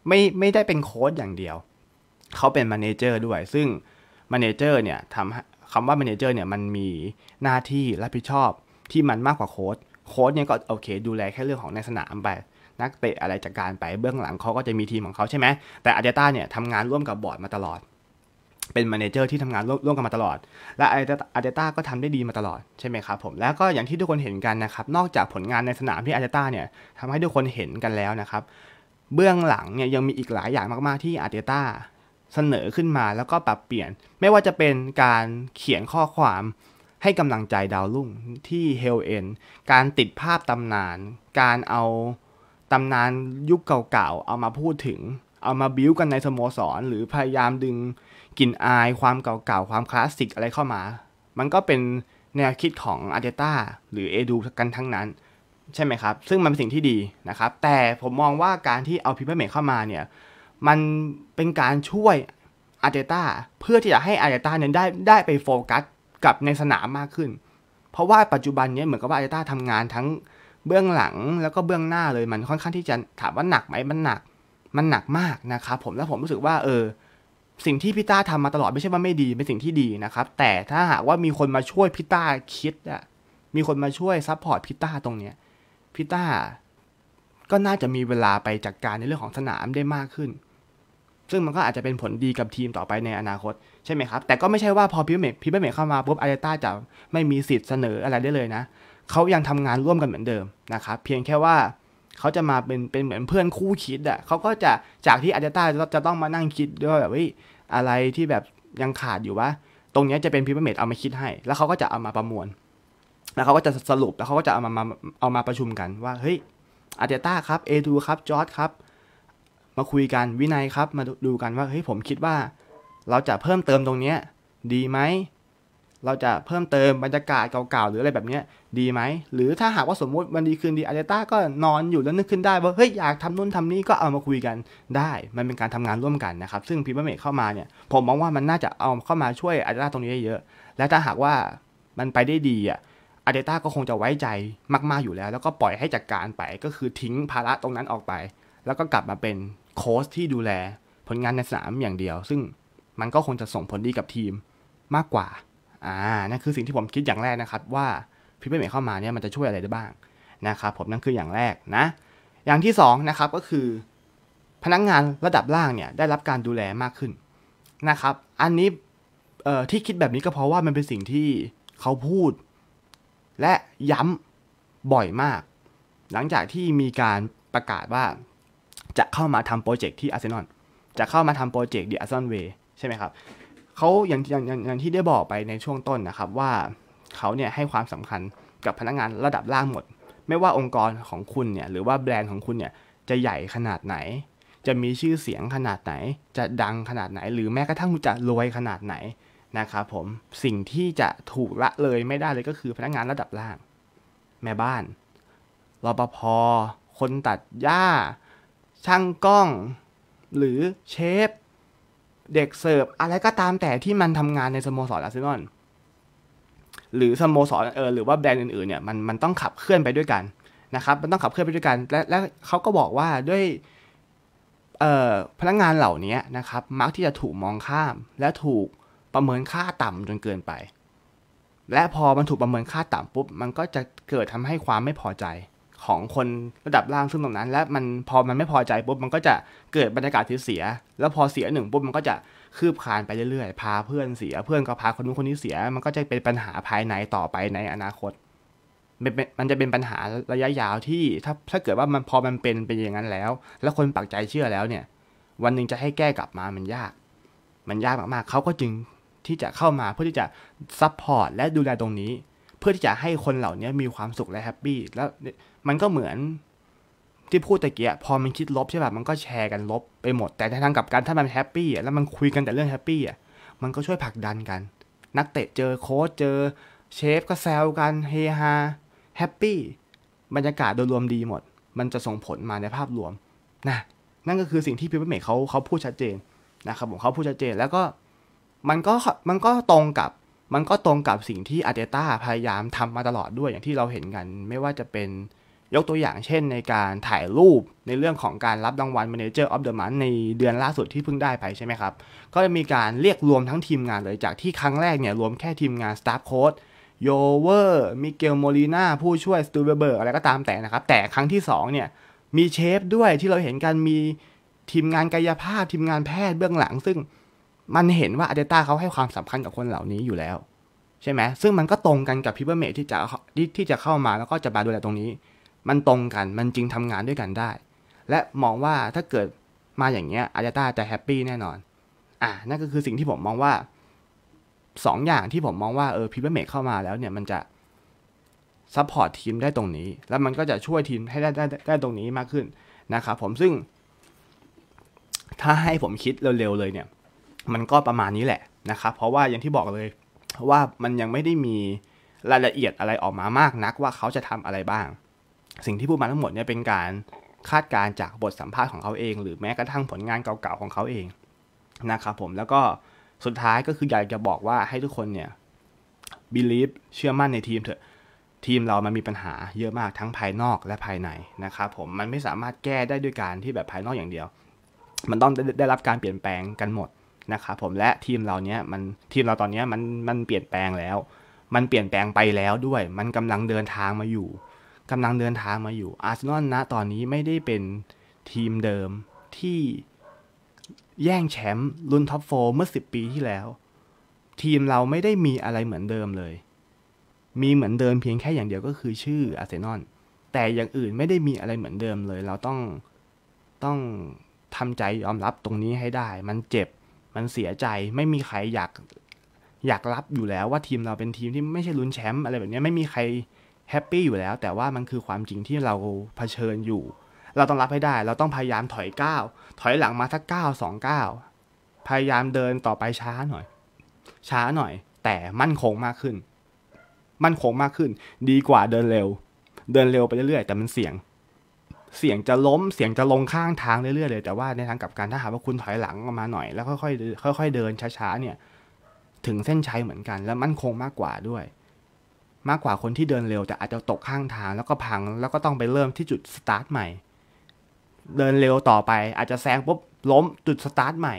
ไม่ไม่ได้เป็นโค้ชอย่างเดียว เขาเป็นมาเนเจอร์ด้วย ซึ่งมาเนเจอร์เนี่ยทำคำว่ามาเนเจอร์เนี่ยมันมีหน้าที่รับผิดชอบที่มันมากกว่าโค้ชโค้ชเนี่ยก็โอเค ดูแลแค่เรื่องของในสนามไป นักเตะอะไรจัดการไปเบื้องหลังเขาก็จะมีทีมของเขาใช่ไหมแต่อาเดต้าเนี่ยทำงานร่วมกับบอร์ดมาตลอดเป็นมาเนเจอร์ที่ทำงานร่วมกันมาตลอด และอาร์เตต้าก็ทำได้ดีมาตลอดใช่ไหมครับผมแล้วก็อย่างที่ทุกคนเห็นกันนะครับ นอกจากผลงานในสนามที่อาร์เตต้าเนี่ยทำให้ทุกคนเห็นกันแล้วนะครับ เบื้องหลังเนี่ยยังมีอีกหลายอย่างมากๆที่อาร์เตต้าเสนอขึ้นมาแล้วก็ปรับเปลี่ยน ไม่ว่าจะเป็นการเขียนข้อความให้กำลังใจดาวรุ่ง ที่เฮลเอ็นการติดภาพตำนาน การเอาตำนานยุคเก่าๆ เอามาพูดถึง เอามาบิ้วกันในสโมสรหรือพยายามดึงกลิ่นอาย ความเก่าๆความคลาสสิกอะไรเข้ามา มันก็เป็นแนวคิดของอาร์เจต้าหรือเอดูกันทั้งนั้น ใช่ไหมครับ ซึ่งมันเป็นสิ่งที่ดีนะครับ แต่ผมมองว่าการที่เอาพิพปอเมเข้ามาเนี่ย มันเป็นการช่วยอาร์เจต้าเพื่อที่จะให้อาร์เจต้าเนี่ยได้ได้ไปโฟกัสกับในสนามมากขึ้น เพราะว่าปัจจุบันเนี่ยเหมือนกับว่าอาร์เจต้าทำงานทั้งเบื้องหลังแล้วก็เบื้องหน้าเลยมันค่อนข้างที่จะถามว่าหนักไหมมันหนัก มันหนักมากนะครับผมแล้วผมรู้สึกว่าเออสิ่งที่พิต้าทำมาตลอดไม่ใช่ว่าไม่ดีเป็นสิ่งที่ดีนะครับ แต่ถ้าหากว่ามีคนมาช่วยพิต้าคิดอะมีคนมาช่วยซัพพอร์ตพิต้าตรงเนี้ยพิต้าก็น่าจะมีเวลาไปจัดกการในเรื่องของสนามได้มากขึ้น ซึ่งมันก็อาจจะเป็นผลดีกับทีมต่อไปในอนาคต ใช่ไหมครับ แต่ก็ไม่ใช่ว่าพอพิเมพิเมเข้ามาปุ๊บอาร์เตต้าจะไม่มีสิทธิ์เสนออะไรได้เลยนะเขายังทำงานร่วมกันเหมือนเดิมนะครับ เพียงแค่ว่าเขาจะมาเป็นเป็นเหมือนเพื่อนคู่คิดอะ่ะเขาก็จะจากที่อาจจะต้าจะต้องมานั่งคิดด้วยแบบว่าอะไรที่แบบยังขาดอยู่วะตรงนี้จะเป็นพิพิธเมดเอามาคิดให้ แล้วเขาก็จะเอามาประมวล แล้วเขาก็จะสรุปแล้วเขาก็จะเอามาเอามาประชุมกันว่าเฮ้ยอาจจเต้าครับเอทูครับจอร์ดครับมาคุยกัน วินัยครับ มาดูกันว่าเฮ้ยผมคิดว่า เราจะเพิ่มเติมตรงเนี้ยดีไหมเราจะเพิ่มเติมบรรยากาศเก่าๆหรืออะไรแบบนี้ดีไหมหรือถ้าหากว่าสมมุติวันดีคืนดีอาเตต้าก็นอนอยู่แล้วนึกขึ้นได้ ว่าเฮ้ยอยากทำนู่นทำนี่ก็เอามาคุยกันได้ มันเป็นการทำงานร่วมกันนะครับซึ่งพปอร์เมทเข้ามาเนี่ยผมมองว่ามันน่าจะเอาเข้ามาช่วยอาเตต้าตรงนี้ได้เยอะ และถ้าหากว่ามันไปได้ดีอ่ะอาเตต้าก็คงจะไว้ใจมากๆอยู่แล้ว แล้วก็ปล่อยให้จัดกการไปก็คือทิ้งภาระตรงนั้นออกไป แล้วก็กลับมาเป็นโค้ชที่ดูแลผลงานในสนามอย่างเดียว ซึ่งมันก็คงจะส่งผลดีกับทีมมากกว่าอ่านั่นคือสิ่งที่ผมคิดอย่างแรกนะครับว่าพิมพ์ใมเข้ามาเนี่ยมันจะช่วยอะไรได้บ้างนะครับผมนั่นคืออย่างแรกนะ อย่างที่2นะครับก็คือ พนักงงานระดับล่างเนี่ยได้รับการดูแลมากขึ้นนะครับอันนี้เอ่อที่คิดแบบนี้ก็เพราะว่ามันเป็นสิ่งที่เขาพูด และย้ำบ่อยมาก หลังจากที่มีการประกาศว่า จะเข้ามาทำโปรเจกต์ที่อาร์เซนอลจะเข้ามาทำโปรเจกต์เดียร์เซนเวใช่ไหมครับเขาอย่างอย่างอย่างที่ได้บอกไปในช่วงต้นนะครับ ว่าเขาเนี่ยให้ความสำคัญกับพนักงานระดับล่างหมด ไม่ว่าองค์กรของคุณเนี่ยหรือว่าแบรนด์ของคุณเนี่ยจะใหญ่ขนาดไหน จะมีชื่อเสียงขนาดไหน จะดังขนาดไหนหรือแม้กระทั่งจะรวยขนาดไหน นะครับผมสิ่งที่จะถูกละเลยไม่ได้เลยก็คือพนักงานระดับล่าง แม่บ้านรปภคนตัดหญ้า ช่างกล้องหรือเชฟเด็กเสิร์ฟอะไรก็ตามแต่ที่มันทำงานในสโมสรอาร์เซนอลหรือสโมสรเออหรือว่าแบรนด์อื่น ๆ เนี่ยมันมันต้องขับเคลื่อนไปด้วยกันนะครับ มันต้องขับเคลื่อนไปด้วยกัน และและเขาก็บอกว่าด้วยเออ่พนักงงานเหล่านี้นะครับ มักที่จะถูกมองข้าม และถูกประเมินค่าต่ำจนเกินไป และพอมันถูกประเมินค่าต่ำปุ๊บ มันก็จะเกิดทำให้ความไม่พอใจของคนระดับล่างซึ่งตรงนั้นและมันพอมันไม่พอใจปุ๊บมันก็จะเกิดบรรยากาศที่เสีย แล้วพอเสียหนึ่งปุ๊บมันก็จะคืบคลานไปเรื่อยๆพาเพื่อนเสีย เพื่อนก็พาคนนู้นคนนี้เสีย มันก็จะเป็นปัญหาภายในต่อไปในอนาคตมันจะเป็นปัญหาระยะยาวที่ถ้าถ้าเกิดว่ามันพอมันเป็นเป็นอย่างนั้นแล้ว แล้วคนปักใจเชื่อแล้วเนี่ย วันหนึ่งจะให้แก้กลับมามันยาก มันยากมากๆเขาก็จึงที่จะเข้ามาเพื่อที่จะซัพพอร์ตและดูแลตรงนี้ เพื่อที่จะให้คนเหล่านี้มีความสุขและแฮปปี้แล้วมันก็เหมือน ที่พูดตะเกียพอมันคิดลบใช่ป่ะมันก็แชร์กันลบไปหมด แต่ในทางกลับกันถ้ามันแฮปปี้แล้วมันคุยกันแต่เรื่องแฮปปี้อ่ะมันก็ช่วยผลักดันกัน นักเตะเจอโค้ชเจอ เชฟก็แซวกันเฮฮาแฮปปี้บรรยากาศโดยรวมดีหมด มันจะส่งผลมาในภาพรวม นะนั่นก็คือสิ่งที่พิเปอร์เมกเขาเขาพูดชัดเจนนะครับผมเขาพูดชัดเจนแล้วก็ มันก็มันก็ตรงกับมันก็ตรงกับสิ่งที่อาร์เตต้าพยายามทำมาตลอดด้วยอย่างที่เราเห็นกันไม่ว่าจะเป็นยกตัวอย่างเช่นในการถ่ายรูปในเรื่องของการรับรางวัล Manager of the Month ในเดือนล่าสุดที่เพิ่งได้ไปใช่ไหมครับก็จะมีการเรียกรวมทั้งทีมงานเลยจากที่ครั้งแรกเนี่ย รวมแค่ทีมงาน Staff Coach โยเวอร์ มิเกลโมลีนาผู้ช่วย สตูเบเบอร์ อะไรก็ตามแต่นะครับ แต่ครั้งที่2เนี่ยมีเชฟด้วยที่เราเห็นกันมีทีมงานกายภาพทีมงานแพทย์เบื้องหลังซึ่งมันเห็นว่าอาเดต้าเขาให้ความสำคัญกับคนเหล่านี้อยู่แล้ว ใช่ไหมซึ่งมันก็ตรงกันกับพิเปอร์เมทที่จะที่ที่จะเข้ามาแล้วก็จะมาดูแลตรงนี้มันตรงกัน มันจริงทำงานด้วยกันได้ และมองว่าถ้าเกิดมาอย่างเงี้ยอาจาต้าจะแฮปปี้แน่นอน อ่ะนั่นก็คือสิ่งที่ผมมองว่า2ออย่างที่ผมมองว่า เออพิเอร์เมเข้ามาแล้วเนี่ยมันจะซัพพอร์ตทีมได้ตรงนี้ แล้วมันก็จะช่วยทีมให้ได้ได้ได้ตรงนี้มากขึ้นนะครับผมซึ่ง ถ้าให้ผมคิดเร็วๆเลยเนี่ย มันก็ประมาณนี้แหละนะครับเพราะว่าอย่างที่บอกเลยว่ามันยังไม่ได้มีรายละเอียดอะไรออกมามากนักว่าเขาจะทำอะไรบ้างสิ่งที่พูดมาทั้งหมดเนี่ย เป็นการคาดการจากบทสัมภาษณ์ของเขาเอง หรือแม้กระทั่งผลงานเก่าๆของเขาเองนะครับผมแล้วก็สุดท้ายก็คืออยากจะบอกว่าให้ทุกคนเนี่ย believe เชื่อมั่นในทีมเถอะ ทีมเรามันมีปัญหาเยอะมากทั้งภายนอกและภายในนะครับผมมันไม่สามารถแก้ได้ด้วยการที่แบบภายนอกอย่างเดียว มันต้องได้รับการเปลี่ยนแปลงกันหมดนะครับผมและทีมเราเนี้ยมันทีมเราตอนนี้มันมันเปลี่ยนแปลงแล้ว มันเปลี่ยนแปลงไปแล้วด้วย มันกำลังเดินทางมาอยู่กำลังเดินทางมาอยู่อาร์เซนอลณตอนนี้ไม่ได้เป็นทีมเดิมที่แย่งแชมป์รุ่นท็อปโฟเมื่อ 10 ปีที่แล้ว ทีมเราไม่ได้มีอะไรเหมือนเดิมเลย มีเหมือนเดิมเพียงแค่อย่างเดียวก็คือชื่ออาร์เซนอลแต่อย่างอื่นไม่ได้มีอะไรเหมือนเดิมเลย เราต้องต้องทำใจยอมรับตรงนี้ให้ได้ มันเจ็บ มันเสียใจไม่มีใครอยาก อยากรับอยู่แล้วว่าทีมเราเป็นทีมที่ไม่ใช่ลุ้นแชมป์อะไรแบบนี้ไม่มีใครแฮปปี้อยู่แล้ว แต่ว่ามันคือความจริงที่เราเผชิญอยู่ เราต้องรับให้ได้ เราต้องพยายามถอยก้าวถอยหลังมาสักก้าวสองก้าวพยายามเดินต่อไปช้าหน่อย ช้าหน่อย แต่มั่นคงมากขึ้น มั่นคงมากขึ้น ดีกว่าเดินเร็ว เดินเร็วไปเรื่อยๆแต่มันเสี่ยง เสี่ยงจะล้มเสี่ยงจะลงข้างทางเรื่อยๆเลยแต่ว่าในทางกับการถ้าหากว่าคุณถอยหลังออกมาหน่อย แล้วค่อยๆค่อย ๆ เดินช้าๆเนี่ย ถึงเส้นชัยเหมือนกัน และมั่นคงมากกว่าด้วยมากกว่าคนที่เดินเร็วแต่อาจจะตกข้างทางแล้วก็พังแล้วก็ต้องไปเริ่มที่จุดสตาร์ทใหม่ เดินเร็วต่อไปอาจจะแซงปุ๊บล้มจุดสตาร์ทใหม่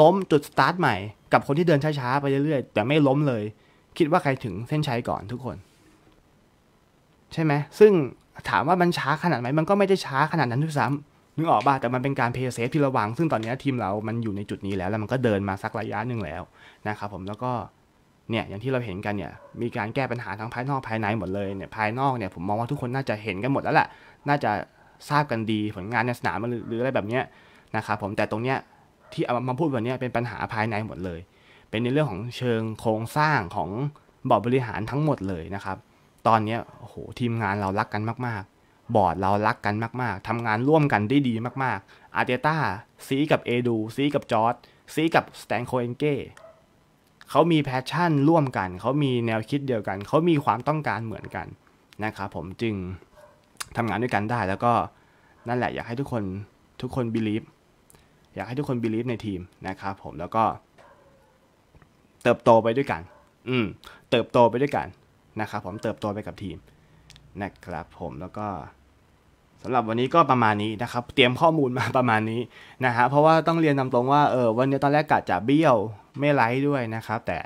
ล้มจุดสตาร์ทใหม่ กับคนที่เดินช้า ๆไปเรื่อยๆ แต่ไม่ล้มเลย คิดว่าใครถึงเส้นชัยก่อนทุกคน ใช่ไหมซึ่งถามว่ามันช้าขนาดไหนมันก็ไม่ได้ช้าขนาดนั้นทุกซ้ำนึกออกป่ะแต่มันเป็นการเพย์เซฟที่ระวัง ซึ่งตอนนี้ทีมเรามันอยู่ในจุดนี้แล้วแล้วมันก็เดินมาสักระยะหนึ่งแล้วนะครับผมแล้วก็เนี่ยอย่างที่เราเห็นกันเนี่ยมีการแก้ปัญหาทั้งภายนอกภายในหมดเลยเนี่ยภายนอกเนี่ยผมมองว่าทุกคนน่าจะเห็นกันหมดแล้วแหละน่าจะทราบกันดีผลงานในสนามหรืออะไรแบบเนี้ยนะครับผมแต่ตรงเนี้ยที่เอามาพูดวันนี้เป็นปัญหาภายในหมดเลย เป็นในเรื่องของเชิงโครงสร้างของบอร์ดบริหารทั้งหมดเลยนะครับตอนนี้โอ้โหทีมงานเรารักกันมาก ๆ บอร์ดเรารักกันมากๆ ทำงานร่วมกันได้ดีมากๆอาร์เตต้าซีกับเอดูซีกับจอร์ดซีกับสแตนโคเอนเก้เขามีแพชชั่นร่วมกัน เขามีแนวคิดเดียวกัน เขามีความต้องการเหมือนกันนะครับผมจึงทำงานด้วยกันได้ แล้วก็นั่นแหละ อยากให้ทุกคนทุกคนบิลีฟอยากให้ทุกคนบิลีฟในทีมนะครับผมแล้วก็ เติบโตไปด้วยกัน อืมเติบโตไปด้วยกันนะครับผมเติบโตไปกับทีมนะครับ ผมแล้วก็สำหรับวันนี้ก็ประมาณนี้นะครับ เตรียมข้อมูลมาประมาณนี้นะฮะ เพราะว่าต้องเรียนตาตรงว่า เออวันนี้ตอนแรกกะจะเบี้ยว ไม่ไลฟ์ด้วยนะครับ แต่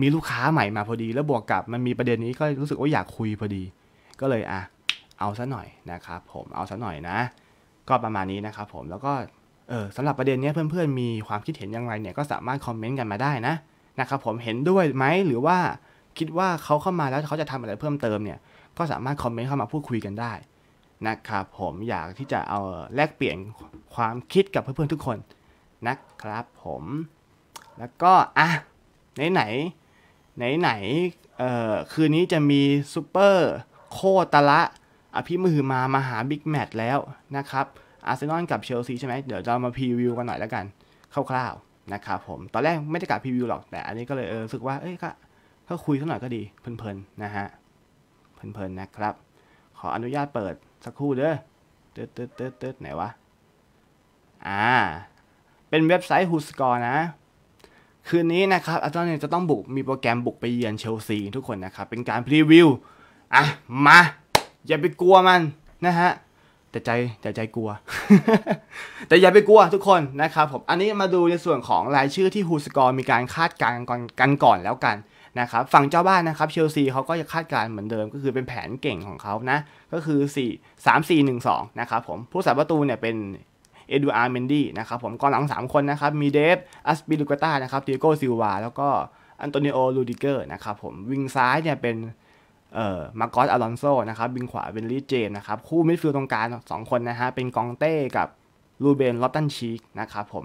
มีลูกค้าใหม่มาพอดี แล้วบวกกับมันมีประเด็นนี้ก็รู้สึกว่าอยากคุยพอดี ก็เลยอ่ะ เอาซะหน่อยนะครับผม เอาซะหน่อยนะ ก็ประมาณนี้นะครับผม แล้วก็ เออสำหรับประเด็นนี้เพื่อนๆมีความคิดเห็นอย่างไรเนี่ยก็สามารถคอมเมนต์กันมาได้นะ นะครับผม เห็นด้วยไหมหรือว่าคิดว่าเขาเข้ามาแล้วเขาจะทำอะไรเพิ่มเติมเนี่ย ก็สามารถคอมเมนต์เข้ามาพูดคุยกันได้นะครับผมอยากที่จะเอาแลกเปลี่ยนความคิดกับเพื่อนๆทุกคน นะครับผม แล้วก็อ่ะไหนไหนไหนไหนเอ่อคืนนี้จะมีซูเปอร์โคตรละอภิมือมามาหาบิ๊กแมตช์แล้วนะครับอาร์เซนอลกับเชลซีใช่ไหมเดี๋ยวจะมาพรีวิวกันหน่อยแล้วกันคร่าวๆนะครับผมตอนแรกไม่ได้กะพรีวิวหรอกแต่อันนี้ก็เลยเออรู้สึกว่าเอ้ยก็ก็คุยสักหน่อยก็ดี เพลินๆนะฮะเพลินๆนะครับ ขออนุญาตเปิดสักครู่เด้อเติดเติดเติดไหนวะ อ่า เป็นเว็บไซต์ฮูสกอร์นะ คืนนี้นะครับอาจารยนจะต้องบุก มีโปรแกรมบุกไปเยือนเชลซีทุกคนนะครับ เป็นการพรีวิว อ่ะ มา อย่าไปกลัวมันนะฮะ แต่ใจ แต่ใจกลัว แต่อย่าไปกลัวทุกคนนะครับผม อันนี้มาดูในส่วนของรายชื่อที่ฮูสกอร์มีการคาดการณ์กันก่อนแล้วกันนะครับฝั่งเจ้าบ้านนะครับเชลซีเขาก็จะคาดการเหมือนเดิม ก็คือเป็นแผนเก่งของเขานะก็คือ 4 3 4 1 2นะครับผมผู้สาประตูเนี่ยเป็นเอ็ดูอาร์เมนดี้นะครับผมกองหลัง 3 คนนะครับมีเดฟอัสบิลูกาตานะครับดิโกซิลวา แล้วก็อันโตนิโอลูดิเกอร์นะครับผมวิงซ้ายเนี่ยเป็นเอ่อมาร์กอสอลอนโซนะครับวิงขวาเป็นลีเจนนะครับคู่มิดฟิลด์ตรงกลางสองคนนะฮะเป็นกองเต้กับลูเบนลอตตันชีกนะครับผม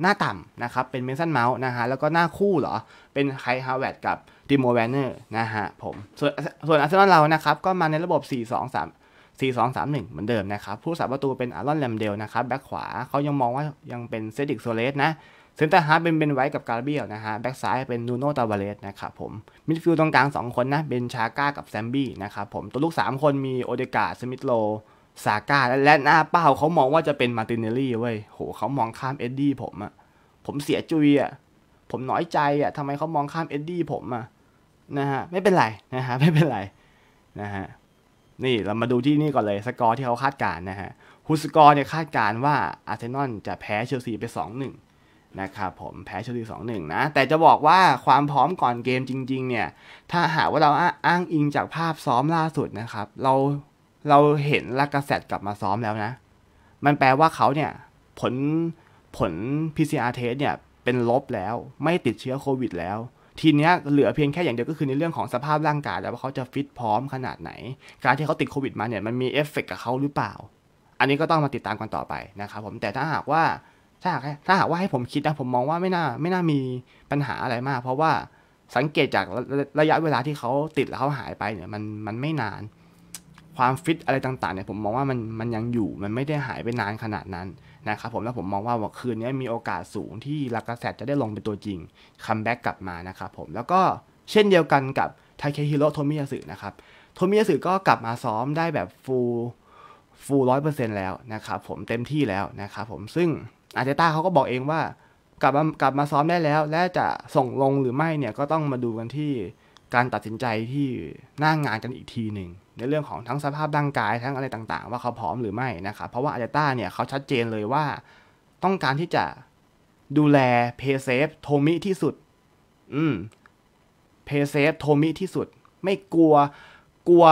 หน้าต่ำนะครับ เป็นเมสันเมาส์นะฮะ แล้วก็หน้าคู่เหรอ เป็นไคฮาวเวดกับดิโมแวนเนอร์นะฮะผมส่วนส่วนอาร์เซนอลเรานะครับ ก็มาในระบบ 4 2 3 4 2 3 1 เหมือนเดิมนะครับ ผู้สาประตูเป็นอารอนแลมเดลนะครับแบ็คขวาเขายังมองว่ายังเป็นเซดิกโซเลสนะ เซนเตอร์ฮาร์เป็นเบนไว้กับกาเบียลนะฮะแบ็กซ้ายเป็นนูโนตาวาเลสนะครับผม มิดฟิลด์ตรงกลาง 2 คนนะเบนชาก้ากับแซมบี้นะครับผมตัวลูก 3 คนมีโอเดกาสมิธโลซาก้าและหน้าเป้าเขามองว่าจะเป็นมาตินเนลลี่เว้ยโหเขามองข้ามเอ็ดดี้ผมอะ ผมเสียจุยอะผมน้อยใจอะทำไมเขามองข้ามเอ็ดดี้ผมอะนะฮะไม่เป็นไรนะฮะไม่เป็นไรนะฮะนี่เรามาดูที่นี่ก่อนเลย สกอร์ที่เขาคาดการนะฮะฮุสกอร์เนี่ยคาดการว่าอาร์เซนอลจะแพ้เชลซีไป 2-1 นะครับผมแพ้เชลซี2-1 นะ แต่จะบอกว่าความพร้อมก่อนเกมจริงๆเนี่ย ถ้าหากว่าเราอ้างอิงจากภาพซ้อมล่าสุดนะครับ เราเราเห็นลากาเซตกลับมาซ้อมแล้วนะ มันแปลว่าเขาเนี่ย ผลผล PCR test เนี่ยเป็นลบแล้วไม่ติดเชื้อโควิดแล้ว ทีเนี้ยเหลือเพียงแค่อย่างเดียวก็คือในเรื่องของสภาพร่างกาย แล้วว่าเขาจะฟิตพร้อมขนาดไหน การที่เขาติดโควิดมาเนี่ย มันมีเอฟเฟกกับเขาหรือเปล่า อันนี้ก็ต้องมาติดตามกันต่อไปนะครับผมแต่ถ้าหากว่าถ้าหากถ้าหากว่าให้ผมคิดนะ ผมมองว่าไม่น่า ไม่น่ามีปัญหาอะไรมาก เพราะว่าสังเกตจากระยะเวลาที่เขาติดแล้วเขาหายไปเนี่ยมันมันไม่นานความฟิตอะไรต่างๆเนี่ยผมมองว่ามันมันยังอยู่มันไม่ได้หายไปนานขนาดนั้นนะครับผมแล้วผมมองว่าคืนนี้มีโอกาสสูงที่ลากาแซดจะได้ลงเป็นตัวจริงคัมแบ็กกลับมานะครับผมแล้วก็เช่นเดียวกันกับไทเคฮิโร่โทมิยาสึนะครับโทมิยาสึก็กลับมาซ้อมได้แบบฟูลฟูลร้อยเปอร์เซ็นต์แล้วนะครับผมเต็มที่แล้วนะครับผมซึ่งอาเจต้าเขาก็บอกเองว่ากลับมากลับมาซ้อมได้แล้ว และจะส่งลงหรือไม่เนี่ยก็ต้องมาดูกันที่การตัดสินใจที่หน้างงานกันอีกทีหนึ่งในเรื่องของทั้งสภาพร่างกายทั้งอะไรต่างๆว่าเขาพร้อมหรือไม่นะครับเพราะว่าอาจเตต้าเนี่ย เขาชัดเจนเลยว่า ต้องการที่จะดูแลเพย์เซฟโทมิที่สุด อืมเพย์เซฟโทมิที่สุด ไม่กลัวกลัว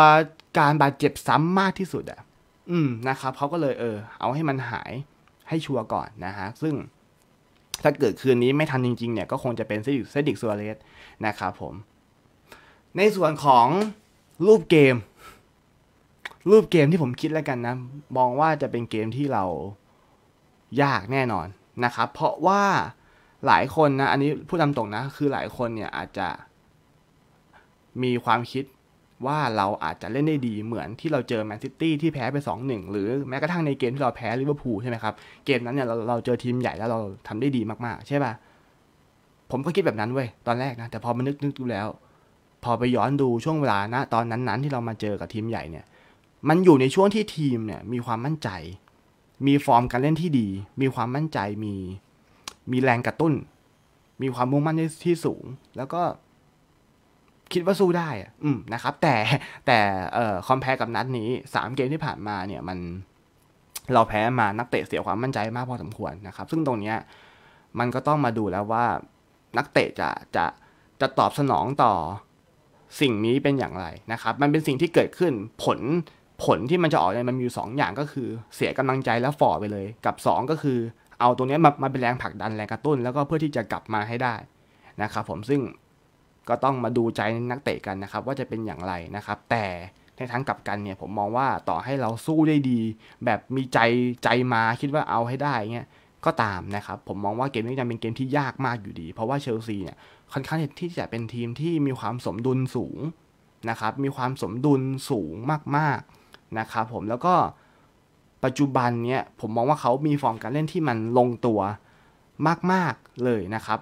การบาดเจ็บซ้ำมากที่สุดอะ่ะอืมนะครับ เขาก็เลยเออ เอาให้มันหายให้ชัวร์ก่อนนะฮะ ซึ่ง ถ้าเกิดคืนนี้ไม่ทันจริงๆเนี่ยก็คงจะเป็นเซดิกเซดิกซัวเรส นะครับผม ในส่วนของรูปเกมรูปเกมที่ผมคิดแล้วกันนะ มองว่าจะเป็นเกมที่เรายากแน่นอนนะครับ เพราะว่าหลายคนนะ อันนี้พูดตามตรงนะ คือหลายคนเนี่ยอาจจะมีความคิดว่าเราอาจจะเล่นได้ดี เหมือนที่เราเจอแมนซิตี้ที่แพ้ไป2-1หรือแม้กระทั่งในเกมที่เราแพ้ลิเวอร์พูลใช่ไหมครับ เกมนั้นเนี่ยเราเราเจอทีมใหญ่แล้วเราทำได้ดีมาก ๆ ใช่ปะ่ะผมก็คิดแบบนั้นเว้ยตอนแรกนะ แต่พอมานึกนึกดูแล้ว พอไปย้อนดูช่วงเวลานะตอนนั้นๆที่เรามาเจอกับทีมใหญ่เนี่ยมันอยู่ในช่วงที่ทีมเนี่ยมีความมั่นใจ มีฟอร์มการเล่นที่ดี มีความมั่นใจ มี มีแรงกระตุ้น มีความมุ่งมั่นที่สูง แล้วก็คิดว่าสู้ได้อืมนะครับ แต่แต่เอ่อ คอมเพลกับนัดนี้ สามเกมที่ผ่านมาเนี่ย มัน เราแพ้มานักเตะเสียความมั่นใจมากพอสมควรนะครับ ซึ่งตรงเนี้ยมันก็ต้องมาดูแล้วว่า นักเตะจะจะจะตอบสนองต่อสิ่งนี้เป็นอย่างไรนะครับ มันเป็นสิ่งที่เกิดขึ้นผลผลที่มันจะออกเนี่ยมันมีอยู่สองอย่างก็คือเสียกำลังใจแล้วฝ่อไปเลย กับ 2 ก็คือเอาตัวนี้มามาเป็นแรงผลักดันแรงกระตุ้นแล้วก็เพื่อที่จะกลับมาให้ได้นะครับผมซึ่งก็ต้องมาดูใจนักเตะกันนะครับว่าจะเป็นอย่างไรนะครับ แต่ในทางกลับกันเนี่ยผมมองว่าต่อให้เราสู้ได้ดี แบบมีใจใจมาคิดว่าเอาให้ได้เงี้ยก็ตามนะครับผมมองว่าเกมนี้จะเป็นเกมที่ยากมากอยู่ดี เพราะว่าเชลซีเนี่ย ค่อนข้างที่จะเป็นทีมที่มีความสมดุลสูงนะครับ มีความสมดุลสูงมากๆนะครับผมแล้วก็ปัจจุบันเนี้ยผมมองว่าเขามีฟอร์มการเล่นที่มันลงตัวมากๆเลยนะครับ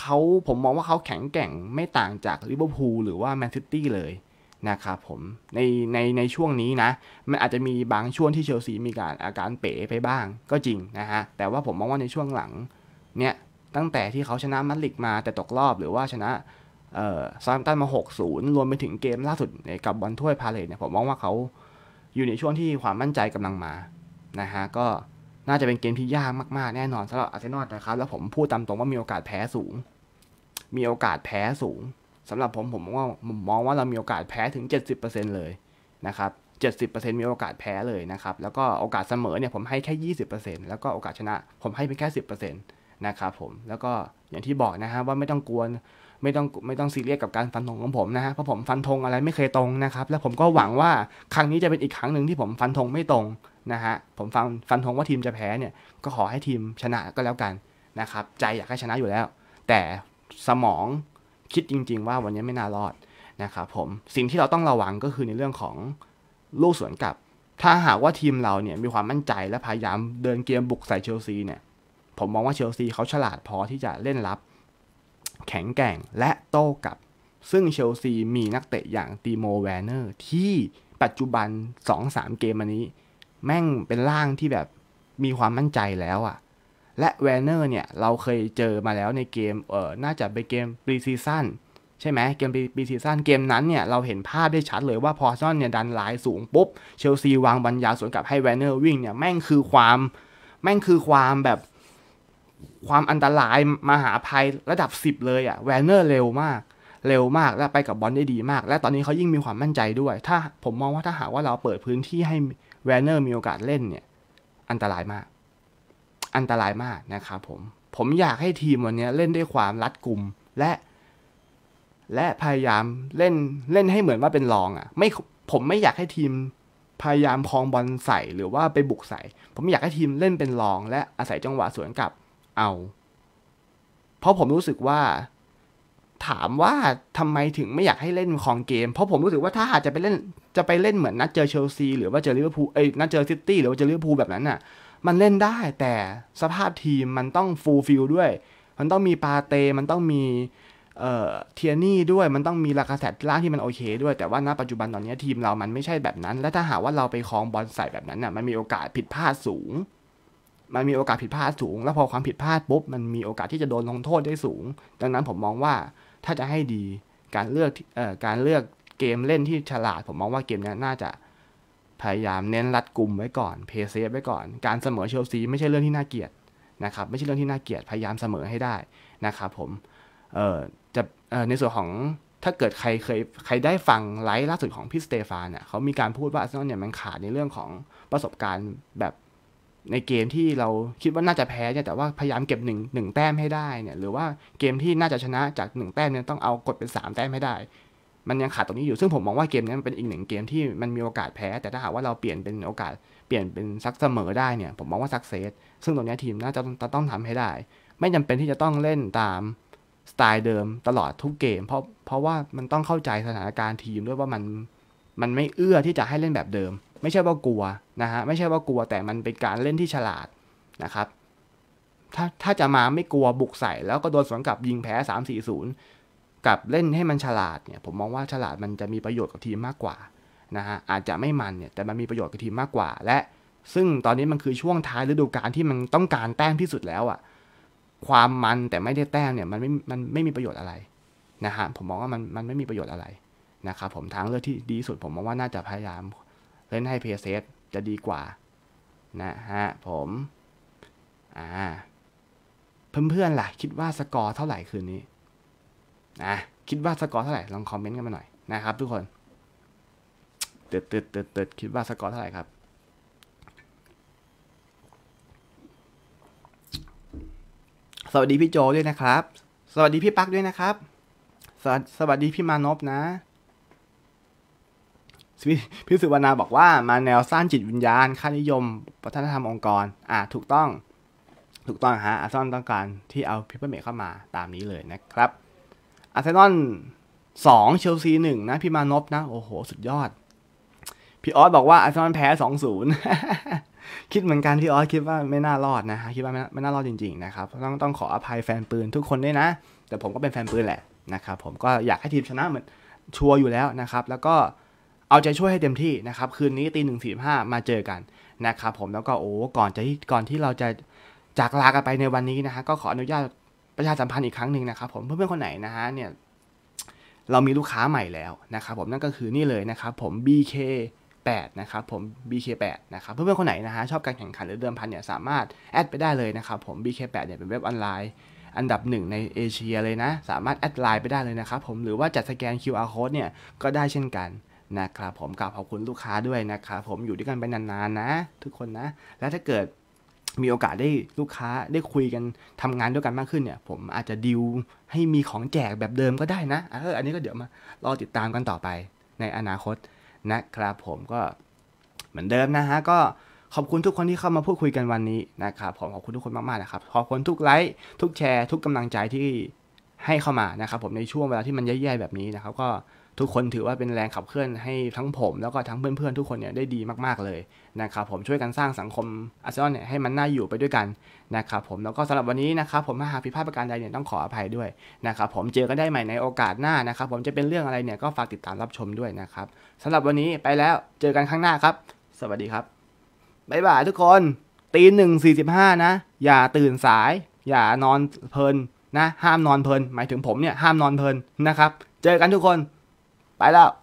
เขาผมมองว่าเขาแข็งแกร่งไม่ต่างจากลิเวอร์พูลหรือว่าแมนซิตี้เลยนะครับผมในในในช่วงนี้นะมันอาจจะมีบางช่วงที่เชลซีมีการอาการเป๋ไปบ้างก็จริงนะฮะแต่ว่าผมมองว่าในช่วงหลังเนี่ยตั้งแต่ที่เขาชนะมัดลิกมาแต่ตกรอบ หรือว่าชนะเอ่อซามตันมา 6-0 รวมไปถึงเกมล่าสุดกับบอลถ้วยพาเลทเนี่ยผมมองว่าเขาอยู่ในช่วงที่ความมั่นใจกำลังมา นะฮะ ก็น่าจะเป็นเกมที่ยากมากๆแน่นอนสำหรับอาร์เซนอลนะครับ แล้วผมพูดตามตรงว่ามีโอกาสแพ้สูง มีโอกาสแพ้สูง สำหรับผมผมว่าผมมองว่าเรามีโอกาสแพ้ถึง 70%เลยนะครับ 70%มีโอกาสแพ้เลยนะครับ แล้วก็โอกาสเสมอเนี่ย ผมให้แค่ 20%แล้วก็โอกาสชนะ ผมให้เป็นแค่ 10%นะครับผม แล้วก็อย่างที่บอกนะฮะว่าไม่ต้องกลัวไม่ต้องไม่ต้องซีเรียสกับการฟันธงของผมนะฮะเพราะผมฟันธงอะไรไม่เคยตรงนะครับ และผมก็หวังว่าครั้งนี้จะเป็นอีกครั้งหนึ่งที่ผมฟันธงไม่ตรงนะฮะผมฟังฟันธงว่าทีมจะแพ้เนี่ยก็ขอให้ทีมชนะก็แล้วกันนะครับใจอยากให้ชนะอยู่แล้ว แต่สมองคิดจริงๆว่าวันนี้ไม่น่ารอดนะครับผมสิ่งที่เราต้องระวังก็คือในเรื่องของลูกสวนกลับถ้าหากว่าทีมเราเนี่ยมีความมั่นใจและพยายามเดินเกมบุกใส่เชลซีเนี่ยผมมองว่าเชลซีเขาฉลาดพอที่จะเล่นรับแข็งแกร่งและโต้กับ ซึ่งเชลซีมีนักเตะอย่างตีโมแวนเนอร์ ที่ปัจจุบัน 2-3 เกมมานี้ แม่งเป็นร่างที่แบบมีความมั่นใจแล้วอะ่ะและแวนเนอร์เนี่ย เราเคยเจอมาแล้วในเกมเออน่าจะเป็นเกมปรีซีซั่นใช่ไหมเกมปรีซีซั่นเกมนั้นเนี่ย เราเห็นภาพได้ชัดเลยว่า พอซอนเนี่ยดันหลายสูงปุ๊บเชลซีวางบรรยาสวนกลับให้แวนเนอร์วิ่งเนี่ยแม่งคือความแม่งคือความแบบความอันตรายมหาภัยระดับ 10 เลยอะ่ะแวนเนอร์เร็วมากเร็วมากและไปกับบอลได้ดีมาก และตอนนี้เขายิ่งมีความมั่นใจด้วยถ้าผมมองว่าถ้าหากว่าเราเปิดพื้นที่ให้แวนเนอร์มีโอกาสเล่นเนี่ยอันตรายมาก อันตรายมากนะครับผมผมอยากให้ทีมวันนี้เล่นด้วยความรัดกุมและ และพยายามเล่นเล่นให้เหมือนว่าเป็นรองอะ่ะไม่ผมไม่อยากให้ทีมพยายามคลองบอลใส่หรือว่าไปบุกใส่ผมอยากให้ทีมเล่นเป็นรอง และอาศัยจังหวะสวนกลับเอาเพราะผมรู้สึกว่าถามว่าทำไมถึงไม่อยากให้เล่นของเกม เพราะผมรู้สึกว่าถ้าหากจะไปเล่นจะไปเล่นเหมือนนัดเจอเชลซีหรือว่าเจอลิเวอร์พูลเอ้ยนัดเจอซิตี้หรือว่าเจอลิเวอร์พูลแบบนั้นน่ะมันเล่นได้แต่สภาพทีมมันต้องฟูลฟิลด้วยมันต้องมีปาเตมันต้องมีเอ่อเทียนี่ด้วยมันต้องมีลากาแสตล่างที่มันโอเคด้วย แต่ว่าณปัจจุบันตอนนี้ทีมเรามันไม่ใช่แบบนั้น และถ้าหากว่าเราไปคลองบอลใส่แบบนั้นน่ะมันมีโอกาสผิดพลาดสูงมันมีโอกาสผิดพลาดสูง แล้วพอความผิดพลาดปุ๊บ มันมีโอกาสที่จะโดนลงโทษได้สูง ดังนั้นผมมองว่าถ้าจะให้ดีการเลือกเอ่อการเลือกเกมเล่นที่ฉลาด ผมมองว่าเกมนี้น่าจะ พยายามเน้นรัดกลุ่มไว้ก่อน เพย์เซฟไว้ก่อน การเสมอเชลซี ไม่ใช่เรื่องที่น่าเกียดนะครับ ไม่ใช่เรื่องที่น่าเกียดพยายามเสมอให้ได้นะครับผมเอ่อจะเอ่อในส่วนของถ้าเกิดใครเคยใครได้ฟังไลฟ์ล่าสุดของพี่สเตฟานเนี่ยเขามีการพูดว่าอาร์เซนอลเนี่ยมันขาดในเรื่องของประสบการณ์แบบในเกมที่เราคิดว่าน่าจะแพ้เนี่ยแต่ว่าพยายามเก็บหนึ่งหนึ่งแต้มให้ได้เนี่ย หรือว่าเกมที่น่าจะชนะจากหนึ่งแต้มเนี่ยต้องเอากดเป็นสามแต้มให้ได้ มันยังขาดตรงนี้อยู่ ซึ่งผมมองว่าเกมนี้มันเป็นอีกหนึ่งเกมที่มันมีโอกาสแพ้แต่ถ้าหากว่าเราเปลี่ยนเป็นโอกาสเปลี่ยนเป็นซักเสมอได้เนี่ยผมมองว่าซักเซสซึ่งตรงนี้ทีมน่าจะต้องทำให้ได้ไม่จำเป็นที่จะต้องเล่นตามสไตล์เดิมตลอดทุกเกมเพราะเพราะว่ามันต้องเข้าใจสถานการณ์ทีมด้วยว่ามัน มันไม่เอื้อที่จะให้เล่นแบบเดิมไม่ใช่ว่ากลัวนะฮะไม่ใช่ว่ากลัวแต่มันเป็นการเล่นที่ฉลาดนะครับถ้าถ้าจะมาไม่กลัวบุกใส่แล้วก็โดนสวนกลับยิงแพ้3 4 0 กับเล่นให้มันฉลาดเนี่ยผมมองว่าฉลาดมันจะมีประโยชน์กับทีมมากกว่านะฮะอาจจะไม่มันเนี่ยแต่มันมีประโยชน์กับทีมมากกว่า และ ซึ่งตอนนี้มันคือช่วงท้ายฤดูกาลที่มันต้องการแต้มที่สุดแล้วอะความมันแต่ไม่ได้แต้มเนี่ยมันไม่มันไม่มีประโยชน์อะไรนะฮะผมมองว่ามันมันไม่มีประโยชน์อะไรนะครับผมทางเลือกที่ดีสุดผมมองว่าน่าจะพยายามเล่นให้เพย์เซจะดีกว่า นะฮะผมอ่า เพื่อนๆล่ะ คิดว่าสกอร์เท่าไหร่คืนนี้นะคิดว่าสกอร์เท่าไหร่ลองคอมเมนต์กันมาหน่อยนะครับ ทุกคนเติดเติดเติดเติดคิดว่าสกอร์เท่าไหร่ครับ สวัสดีพี่โจด้วยนะครับ สวัสดีพี่ปักด้วยนะครับ สวัสดีพี่มานพนะพี่สุวรรณาบอกว่ามาแนวสร้างจิตวิญญาณค่านิยมวัฒนธรรมองค์กร อ่าถูกต้อง ถูกต้องฮะอาร์เซนอลต้องการที่เอาพิเปอร์เมเข้ามาตามนี้เลยนะครับ อาร์เซนอลสองเชลซีหนึ่งนะพี่มานพนะโอ้โห สุดยอด พี่ออสบอกว่าอาร์เซนอลแพ้สองศูนย์ คิดเหมือนกันพี่ออส คิดว่าไม่น่ารอดนะคิดว่าไม่ไม่น่ารอดจริงๆนะครับ ต้องต้องขออภัยแฟนปืน ทุกคนด้วยนะ แต่ผมก็เป็นแฟนปืนแหละนะครับผมก็อยากให้ทีมชนะเหมือนชัวร์อยู่แล้วนะครับ แล้วก็เอาใจช่วยให้เต็มที่นะครับคืนนี้ตีหนึ่งสี่ห้ามาเจอกันนะครับผมแล้วก็โอ้ก่อนจะก่อนที่เราจะจากลากันไปในวันนี้นะฮะก็ขออนุญาตประชาสัมพันธ์อีกครั้งหนึ่งนะครับผมเพื่อนๆ คนไหนนะฮะเนี่ยเรามีลูกค้าใหม่แล้วนะครับผมนั่นก็คือนี่เลยนะครับผม BK 8นะครับผม BK8 นะครับเพื่อนๆ คนไหนนะฮะชอบการแข่งขันหรือเดิมพันเนี่ยสามารถแอดไปได้เลยนะครับผม BK8 เนี่ยเป็นเว็บออนไลน์ อันดับหนึ่งในเอเชียเลยนะ สามารถแอดไลน์ไปได้เลยนะครับผมหรือว่าจัดสแกน QR code เนี่ยก็ได้เช่นกันนะครับผมกราบขอบคุณลูกค้าด้วยนะครับผมอยู่ด้วยกันไปนานๆนะ ทุกคนนะ และถ้าเกิดมีโอกาสได้ลูกค้าได้คุยกันทำงานด้วยกันมากขึ้นเนี่ย ผมอาจจะดิวให้มีของแจกแบบเดิมก็ได้นะ เอออันนี้ก็เดี๋ยวมารอติดตามกันต่อไป ในอนาคตนะครับผมก็เหมือนเดิมนะฮะก็ขอบคุณทุกคนที่เข้ามาพูดคุยกันวันนี้นะครับผมขอบคุณทุกคนมากๆนะครับขอบคุณทุกไลค์ทุกแชร์ ทุกกำลังใจที่ให้เข้ามานะครับผมในช่วงเวลาที่มันแย่ๆแบบนี้นะครับก็ทุกคนถือว่าเป็นแรงขับเคลื่อนให้ทั้งผมแล้วก็ทั้งเพื่อนๆทุกคนเนี่ยได้ดีมากๆเลยนะครับผมช่วยกันสร้างสังคมอาเซียนเนี่ยให้มันน่าอยู่ไปด้วยกันนะครับผมแล้วก็สำหรับวันนี้นะครับผมถ้าหากผิดพลาดประการใดเนี่ยต้องขออภัยด้วยนะครับผมเจอกันได้ใหม่ในโอกาสหน้านะครับผมจะเป็นเรื่องอะไรเนี่ยก็ฝากติดตามรับชมด้วยนะครับสำหรับวันนี้ไปแล้วเจอกันข้างหน้าครับ สวัสดีครับบ๊ายบายทุกคนตีหนึ่งสี่สิบห้านะอย่าตื่นสาย อย่านอนเพลินนะห้ามนอนเพลิน หมายถึงผมเนี่ยห้ามนอนเพลินนะครับเจอกันทุกคน拜了。